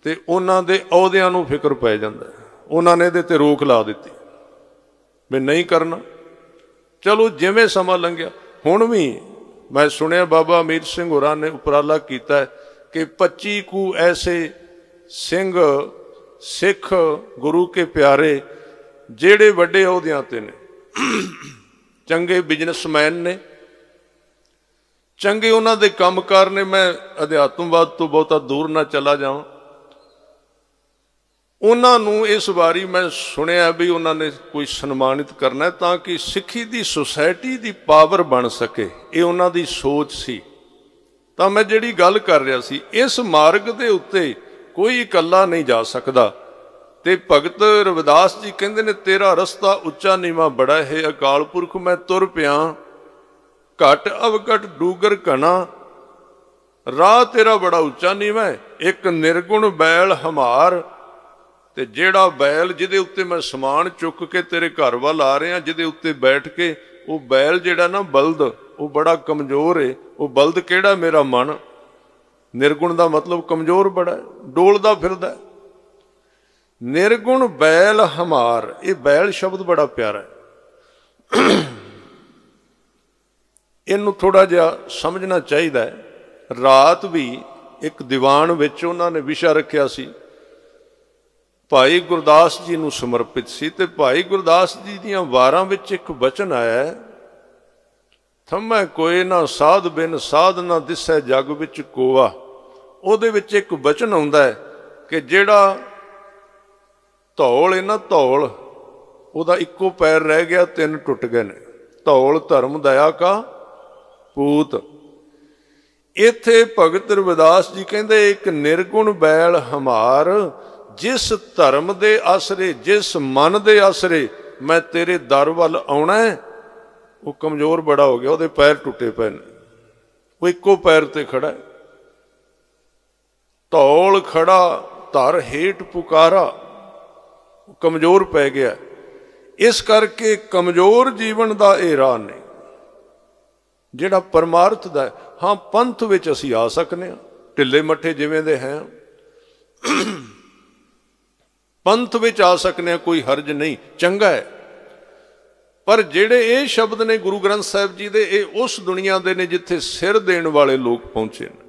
ਤੇ ਉਹਨਾਂ ਦੇ ਅਹੁਦਿਆਂ ਨੂੰ ਫਿਕਰ ਪੈ ਜਾਂਦਾ ਉਹਨਾਂ ਨੇ ਇਹਦੇ ਤੇ ਰੋਕ ਲਾ ਦਿੱਤੀ ਵੀ ਨਹੀਂ ਕਰਨਾ ਚਲੋ ਜਿਵੇਂ ਸਮਾਂ ਲੰਘਿਆ ਹੁਣ ਵੀ ਮੈਂ ਸੁਣਿਆ ਬਾਬਾ ਅਮੀਰ ਸਿੰਘ ਹੋਰਾਂ ਨੇ ਉਪਰਾਲਾ ਕੀਤਾ ਕਿ 25 ਕੁ ਐਸੇ ਸਿੰਘ ਸਿੱਖ ਗੁਰੂ ਕੇ ਪਿਆਰੇ ਜਿਹੜੇ ਵੱਡੇ ਅਹੁਦਿਆਂ ਤੇ ਨੇ ਚੰਗੇ ਬਿਜ਼ਨਸਮੈਨ ਨੇ ਚੰਗੇ ਉਹਨਾਂ ਦੇ ਕੰਮਕਾਰ ਨੇ ਮੈਂ ਅਧਿਆਤਮਵਾਦ ਤੋਂ ਬਹੁਤਾ ਦੂਰ ਨਾ ਚਲਾ ਜਾਵਾਂ ਉਹਨਾਂ ਨੂੰ ਇਸ ਵਾਰੀ ਮੈਂ ਸੁਣਿਆ ਵੀ ਉਹਨਾਂ ਨੇ ਕੋਈ ਸਨਮਾਨਿਤ ਕਰਨਾ ਤਾਂ ਕਿ ਸਿੱਖੀ ਦੀ ਸੁਸਾਇਟੀ ਦੀ ਪਾਵਰ ਬਣ ਸਕੇ ਇਹ ਉਹਨਾਂ ਦੀ ਸੋਚ ਸੀ ਤਾਂ ਮੈਂ ਜਿਹੜੀ ਗੱਲ ਕਰ ਰਿਹਾ ਸੀ ਇਸ ਮਾਰਗ ਦੇ ਉੱਤੇ ਕੋਈ ਇਕੱਲਾ ਨਹੀਂ ਜਾ ਸਕਦਾ ਤੇ ਭਗਤ ਰਵਿਦਾਸ ਜੀ ਕਹਿੰਦੇ ਨੇ ਤੇਰਾ ਰਸਤਾ ਉੱਚਾ ਨੀਵਾ ਬੜਾ ਹੈ ਅਕਾਲ ਪੁਰਖ ਮੈਂ ਤੁਰ ਪਿਆ ਘਟ ਅਵਗਟ ਡੂਗਰ ਘਣਾ ਰਾਹ ਤੇਰਾ ਬੜਾ ਉੱਚਾ ਨੀਵਾ ਹੈ ਇੱਕ ਨਿਰਗੁਣ ਬੈਲ ਹਮਾਰ ਤੇ ਜਿਹੜਾ ਬੈਲ ਜਿਹਦੇ ਉੱਤੇ ਮੈਂ ਸਮਾਨ ਚੁੱਕ ਕੇ ਤੇਰੇ ਘਰ ਵੱਲ ਆ ਰਿਹਾ ਜਿਹਦੇ ਉੱਤੇ ਬੈਠ ਕੇ ਉਹ ਬੈਲ ਜਿਹੜਾ ਨਾ ਬਲਦ ਉਹ ਬੜਾ ਕਮਜ਼ੋਰ ਏ ਉਹ ਬਲਦ ਕਿਹੜਾ ਮੇਰਾ ਮਨ ਨਿਰਗੁਣ ਦਾ ਮਤਲਬ ਕਮਜ਼ੋਰ ਬੜਾ ਡੋਲਦਾ ਫਿਰਦਾ ਨਿਰਗੁਣ ਬੈਲ ਹਮਾਰ ਇਹ ਬੈਲ ਸ਼ਬਦ ਬੜਾ ਪਿਆਰਾ ਹੈ ਇਹਨੂੰ ਥੋੜਾ ਜਿਹਾ ਸਮਝਣਾ ਚਾਹੀਦਾ ਹੈ ਰਾਤ ਵੀ ਇੱਕ ਦੀਵਾਨ ਵਿੱਚ ਉਹਨਾਂ ਨੇ ਵਿਸ਼ਾ ਰੱਖਿਆ ਸੀ ਭਾਈ ਗੁਰਦਾਸ ਜੀ ਨੂੰ ਸਮਰਪਿਤ ਸੀ ਤੇ ਭਾਈ ਗੁਰਦਾਸ ਜੀ ਦੀਆਂ ਵਾਰਾਂ ਵਿੱਚ ਇੱਕ ਬਚਨ ਆਇਆ ਹੈ ਥੰਮੈ ਕੋਈ ਨਾ ਸਾਧ ਬਿਨ ਸਾਧ ਨਾ ਦਿਸੈ ਜਗ ਵਿੱਚ ਕੋਵਾ ਉਹਦੇ ਵਿੱਚ ਇੱਕ ਬਚਨ ਆਉਂਦਾ ਹੈ ਕਿ ਜਿਹੜਾ ਧੌਲ ਇਹਨਾਂ ਧੌਲ ਉਹਦਾ ਇੱਕੋ ਪੈਰ ਰਹਿ ਗਿਆ ਤਿੰਨ ਟੁੱਟ ਗਏ ਨੇ ਧੌਲ ਧਰਮ ਦਇਆ ਕਾ ਪੂਤ ਇੱਥੇ ਭਗਤ ਰਵਿਦਾਸ ਜੀ ਕਹਿੰਦੇ ਇੱਕ ਨਿਰਗੁਣ ਬੈਲ ਹਮਾਰ ਜਿਸ ਧਰਮ ਦੇ ਆਸਰੇ ਜਿਸ ਮਨ ਦੇ ਆਸਰੇ ਮੈਂ ਤੇਰੇ ਦਰ ਵੱਲ ਆਉਣਾ ਹੈ ਉਹ ਕਮਜ਼ੋਰ ਬੜਾ ਹੋ ਗਿਆ ਉਹਦੇ ਪੈਰ ਟੁੱਟੇ ਪਏ ਨੇ ਉਹ ਇੱਕੋ ਪੈਰ ਤੇ ਖੜਾ ਹੈ ਧੌਲ ਖੜਾ ਧਰ ਹੇਟ ਪੁਕਾਰਾ ਕਮਜ਼ੋਰ ਪੈ ਗਿਆ ਇਸ ਕਰਕੇ ਕਮਜ਼ੋਰ ਜੀਵਨ ਦਾ ਇਹ ਰਾਹ ਨਹੀਂ ਜਿਹੜਾ ਪਰਮਾਰਥ ਦਾ ਹਾਂ ਪੰਥ ਵਿੱਚ ਅਸੀਂ ਆ ਸਕਨੇ ਆ ਢਿੱਲੇ ਮੱਠੇ ਜਿਵੇਂ ਦੇ ਹੈ ਪੰਥ ਵਿੱਚ ਆ ਸਕਨੇ ਕੋਈ ਹਰਜ ਨਹੀਂ ਚੰਗਾ ਹੈ ਪਰ ਜਿਹੜੇ ਇਹ ਸ਼ਬਦ ਨੇ ਗੁਰੂ ਗ੍ਰੰਥ ਸਾਹਿਬ ਜੀ ਦੇ ਇਹ ਉਸ ਦੁਨੀਆ ਦੇ ਨੇ ਜਿੱਥੇ ਸਿਰ ਦੇਣ ਵਾਲੇ ਲੋਕ ਪਹੁੰਚੇ ਨੇ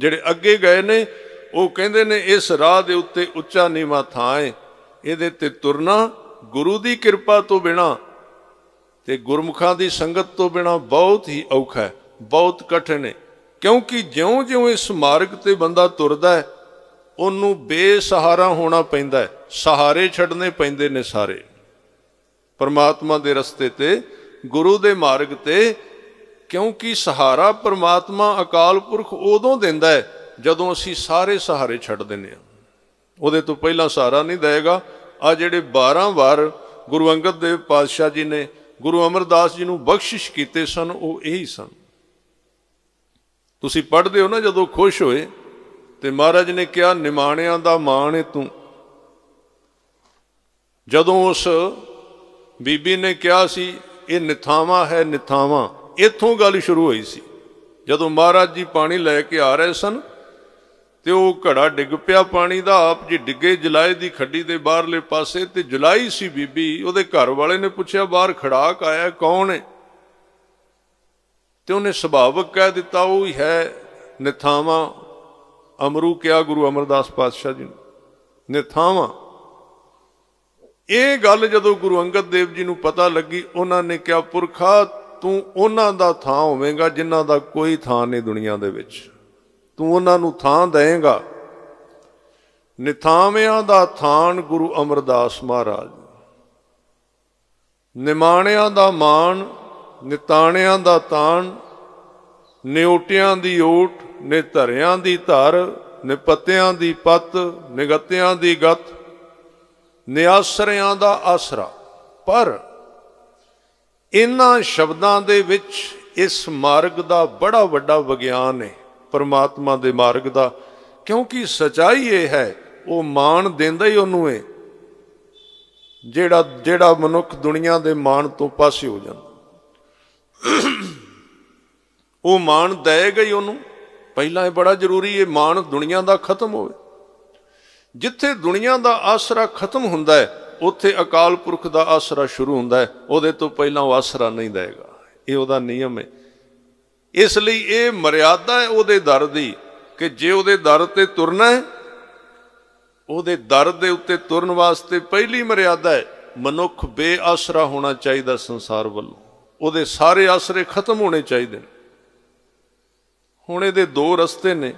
ਜਿਹੜੇ ਅੱਗੇ ਗਏ ਨੇ ਉਹ ਕਹਿੰਦੇ ਨੇ ਇਸ ਰਾਹ ਦੇ ਉੱਤੇ ਉੱਚਾ ਨੀਵਾ ਥਾਂ ਹੈ ਇਹਦੇ ਤੇ ਤੁਰਨਾ ਗੁਰੂ ਦੀ ਕਿਰਪਾ ਤੋਂ ਬਿਨਾ ਤੇ ਗੁਰਮੁਖਾਂ ਦੀ ਸੰਗਤ ਤੋਂ ਬਿਨਾ ਬਹੁਤ ਹੀ ਔਖਾ ਹੈ ਬਹੁਤ ਕਠਿਨ ਹੈ ਕਿਉਂਕਿ ਜਿਉਂ-ਜਿਉਂ ਇਸ ਮਾਰਗ ਤੇ ਬੰਦਾ ਤੁਰਦਾ ਹੈ ਉਹਨੂੰ ਬੇਸਹਾਰਾ ਹੋਣਾ ਪੈਂਦਾ ਹੈ ਸਹਾਰੇ ਛੱਡਨੇ ਪੈਂਦੇ ਨੇ ਸਾਰੇ ਪਰਮਾਤਮਾ ਦੇ ਰਸਤੇ ਤੇ ਗੁਰੂ ਦੇ ਮਾਰਗ ਤੇ ਕਿਉਂਕਿ ਸਹਾਰਾ ਪਰਮਾਤਮਾ ਅਕਾਲ ਪੁਰਖ ਉਦੋਂ ਦਿੰਦਾ ਹੈ ਜਦੋਂ ਅਸੀਂ ਸਾਰੇ ਸਹਾਰੇ ਛੱਡ ਦਿੰਨੇ ਆ ਉਹਦੇ ਤੋਂ ਪਹਿਲਾਂ ਸਹਾਰਾ ਨਹੀਂ ਦੇਗਾ ਆ ਜਿਹੜੇ 12 ਵਾਰ ਗੁਰੂ ਅੰਗਦ ਦੇਵ ਪਾਤਸ਼ਾਹ ਜੀ ਨੇ ਗੁਰੂ ਅਮਰਦਾਸ ਜੀ ਨੂੰ ਬਖਸ਼ਿਸ਼ ਕੀਤੇ ਸਨ ਉਹ ਇਹੀ ਸਨ ਤੁਸੀਂ ਪੜ੍ਹਦੇ ਹੋ ਨਾ ਜਦੋਂ ਖੁਸ਼ ਹੋਏ ਤੇ ਮਹਾਰਾਜ ਨੇ ਕਿਹਾ ਨਿਮਾਣਿਆਂ ਦਾ ਮਾਣ ਹੈ ਤੂੰ ਜਦੋਂ ਉਸ ਬੀਬੀ ਨੇ ਕਿਹਾ ਸੀ ਇਹ ਨਿਥਾਵਾ ਹੈ ਨਿਥਾਵਾ ਇੱਥੋਂ ਗੱਲ ਸ਼ੁਰੂ ਹੋਈ ਸੀ ਜਦੋਂ ਮਹਾਰਾਜ ਜੀ ਪਾਣੀ ਲੈ ਕੇ ਆ ਰਹੇ ਸਨ ਤੇ ਉਹ ਘੜਾ ਡਿੱਗ ਪਿਆ ਪਾਣੀ ਦਾ ਆਪ ਜੀ ਡਿੱਗੇ ਜੁਲਾਈ ਦੀ ਖੱਡੀ ਦੇ ਬਾਹਰਲੇ ਪਾਸੇ ਤੇ ਜੁਲਾਈ ਸੀ ਬੀਬੀ ਉਹਦੇ ਘਰ ਵਾਲੇ ਨੇ ਪੁੱਛਿਆ ਬਾਹਰ ਖੜਾਕ ਆਇਆ ਕੌਣ ਹੈ ਤੇ ਉਹਨੇ ਸੁਭਾਵਕ ਕਹਿ ਦਿੱਤਾ ਉਹ ਹੀ ਹੈ ਨਿਥਾਵਾ ਅਮਰੂ ਕਿਹਾ ਗੁਰੂ ਅਮਰਦਾਸ ਪਾਤਸ਼ਾਹ ਜੀ ਨੇ ਨਿਥਾਵਾ ਇਹ ਗੱਲ ਜਦੋਂ ਗੁਰੂ ਅੰਗਦ ਦੇਵ ਜੀ ਨੂੰ ਪਤਾ ਲੱਗੀ ਉਹਨਾਂ ਨੇ ਕਿਹਾ ਪੁਰਖਾ ਤੂੰ ਉਹਨਾਂ ਦਾ ਥਾਂ ਹੋਵੇਂਗਾ ਜਿਨ੍ਹਾਂ ਦਾ ਕੋਈ ਥਾਂ ਨਹੀਂ ਦੁਨੀਆ ਦੇ ਵਿੱਚ ਤੂੰ ਉਹਨਾਂ ਨੂੰ ਥਾਂ ਦੇਵੇਂਗਾ ਨਿਥਾਵਿਆਂ ਦਾ ਥਾਨ ਗੁਰੂ ਅਮਰਦਾਸ ਮਹਾਰਾਜ ਨਿਮਾਣਿਆਂ ਦਾ ਮਾਣ ਨਿਤਾਣਿਆਂ ਦਾ ਤਾਣ ਨਿਉਟਿਆਂ ਦੀ ਓਟ ਨਿਧਰਿਆਂ ਦੀ ਧਰ ਨਿਪਤਿਆਂ ਦੀ ਪਤ ਨਿਗਤਿਆਂ ਦੀ ਗਤ ਨਿਆਸਰਿਆਂ ਦਾ ਆਸਰਾ ਪਰ ਇਨ੍ਹਾਂ ਸ਼ਬਦਾਂ ਦੇ ਵਿੱਚ ਇਸ ਮਾਰਗ ਦਾ ਬੜਾ ਵੱਡਾ ਵਿਗਿਆਨ ਹੈ ਪਰਮਾਤਮਾ ਦੇ ਮਾਰਗ ਦਾ ਕਿਉਂਕਿ ਸਚਾਈ ਇਹ ਹੈ ਉਹ ਮਾਣ ਦਿੰਦਾ ਹੀ ਉਹਨੂੰ ਹੈ ਜਿਹੜਾ ਜਿਹੜਾ ਮਨੁੱਖ ਦੁਨੀਆ ਦੇ ਮਾਣ ਤੋਂ ਪਾਸੇ ਹੋ ਜਾਂਦਾ ਉਹ ਮਾਣ ਦੇਗਾ ਹੀ ਉਹਨੂੰ ਪਹਿਲਾਂ ਇਹ ਬੜਾ ਜ਼ਰੂਰੀ ਹੈ ਮਾਣ ਦੁਨੀਆ ਦਾ ਖਤਮ ਹੋਵੇ ਜਿੱਥੇ ਦੁਨੀਆ ਦਾ ਆਸਰਾ ਖਤਮ ਹੁੰਦਾ ਹੈ ਉੱਥੇ ਅਕਾਲ ਪੁਰਖ ਦਾ ਆਸਰਾ ਸ਼ੁਰੂ ਹੁੰਦਾ ਹੈ ਉਹਦੇ ਤੋਂ ਪਹਿਲਾਂ ਉਹ ਆਸਰਾ ਨਹੀਂ ਦੇਗਾ ਇਹ ਉਹਦਾ ਨਿਯਮ ਹੈ ਇਸ ਲਈ ਇਹ ਮਰਿਆਦਾ ਹੈ ਉਹਦੇ ਦਰ ਦੀ ਕਿ ਜੇ ਉਹਦੇ ਦਰ ਤੇ ਤੁਰਨਾ ਹੈ ਉਹਦੇ ਦਰ ਦੇ ਉੱਤੇ ਤੁਰਨ ਵਾਸਤੇ ਪਹਿਲੀ ਮਰਿਆਦਾ ਹੈ ਮਨੁੱਖ ਬੇਆਸਰਾ ਹੋਣਾ ਚਾਹੀਦਾ ਸੰਸਾਰ ਵੱਲੋਂ ਉਹਦੇ ਸਾਰੇ ਆਸਰੇ ਖਤਮ ਹੋਣੇ ਚਾਹੀਦੇ ਹੁਣ ਇਹਦੇ ਦੋ ਰਸਤੇ ਨੇ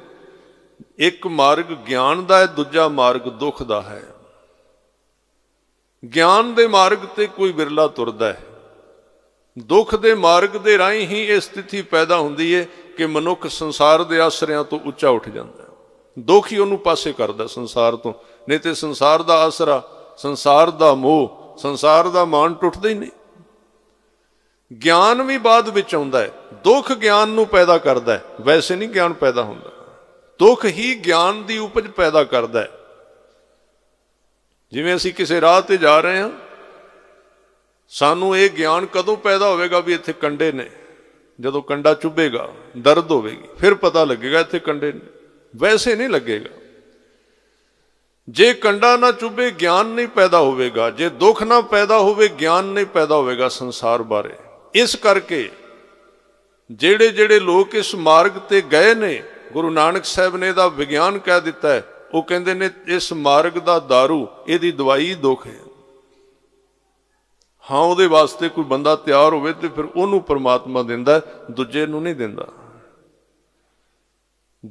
ਇੱਕ ਮਾਰਗ ਗਿਆਨ ਦਾ ਹੈ ਦੂਜਾ ਮਾਰਗ ਦੁੱਖ ਦਾ ਹੈ ਗਿਆਨ ਦੇ ਮਾਰਗ ਤੇ ਕੋਈ ਵਿਰਲਾ ਤੁਰਦਾ ਹੈ ਦੁੱਖ ਦੇ ਮਾਰਗ ਦੇ ਰਾਹੀਂ ਹੀ ਇਹ ਸਥਿਤੀ ਪੈਦਾ ਹੁੰਦੀ ਹੈ ਕਿ ਮਨੁੱਖ ਸੰਸਾਰ ਦੇ ਆਸਰਿਆਂ ਤੋਂ ਉੱਚਾ ਉੱਠ ਜਾਂਦਾ ਹੈ ਦੁੱਖ ਹੀ ਉਹਨੂੰ ਪਾਸੇ ਕਰਦਾ ਸੰਸਾਰ ਤੋਂ ਨਹੀਂ ਤੇ ਸੰਸਾਰ ਦਾ ਆਸਰਾ ਸੰਸਾਰ ਦਾ ਮੋਹ ਸੰਸਾਰ ਦਾ ਮਾਣ ਟੁੱਟਦਾ ਹੀ ਨਹੀਂ ਗਿਆਨ ਵੀ ਬਾਅਦ ਵਿੱਚ ਆਉਂਦਾ ਹੈ ਦੁੱਖ ਗਿਆਨ ਨੂੰ ਪੈਦਾ ਕਰਦਾ ਹੈ ਵੈਸੇ ਨਹੀਂ ਗਿਆਨ ਪੈਦਾ ਹੁੰਦਾ ਦੁੱਖ ਹੀ ਗਿਆਨ ਦੀ ਉਪਜ ਪੈਦਾ ਕਰਦਾ ਹੈ ਜਿਵੇਂ ਅਸੀਂ ਕਿਸੇ ਰਾਹ ਤੇ ਜਾ ਰਹੇ ਹਾਂ ਸਾਨੂੰ ਇਹ ਗਿਆਨ ਕਦੋਂ ਪੈਦਾ ਹੋਵੇਗਾ ਵੀ ਇੱਥੇ ਕੰਡੇ ਨੇ ਜਦੋਂ ਕੰਡਾ ਚੁੱਭੇਗਾ ਦਰਦ ਹੋਵੇਗੀ ਫਿਰ ਪਤਾ ਲੱਗੇਗਾ ਇੱਥੇ ਕੰਡੇ ਨੇ ਵੈਸੇ ਨਹੀਂ ਲੱਗੇਗਾ ਜੇ ਕੰਡਾ ਨਾ ਚੁੱਭੇ ਗਿਆਨ ਨਹੀਂ ਪੈਦਾ ਹੋਵੇਗਾ ਜੇ ਦੁੱਖ ਨਾ ਪੈਦਾ ਹੋਵੇ ਗਿਆਨ ਨਹੀਂ ਪੈਦਾ ਹੋਵੇਗਾ ਸੰਸਾਰ ਬਾਰੇ ਇਸ ਕਰਕੇ ਜਿਹੜੇ ਜਿਹੜੇ ਲੋਕ ਇਸ ਮਾਰਗ ਤੇ ਗਏ ਨੇ ਗੁਰੂ ਨਾਨਕ ਸਾਹਿਬ ਨੇ ਇਹਦਾ ਵਿਗਿਆਨ ਕਹਿ ਦਿੱਤਾ ਹੈ ਉਹ ਕਹਿੰਦੇ ਨੇ ਇਸ ਮਾਰਗ ਦਾ दारू ਇਹਦੀ ਦਵਾਈ ਦੁੱਖ ਹੈ ਹਾਂ ਉਹਦੇ ਵਾਸਤੇ ਕੋਈ ਬੰਦਾ ਤਿਆਰ ਹੋਵੇ ਤੇ ਫਿਰ ਉਹਨੂੰ ਪਰਮਾਤਮਾ ਦਿੰਦਾ ਦੂਜੇ ਨੂੰ ਨਹੀਂ ਦਿੰਦਾ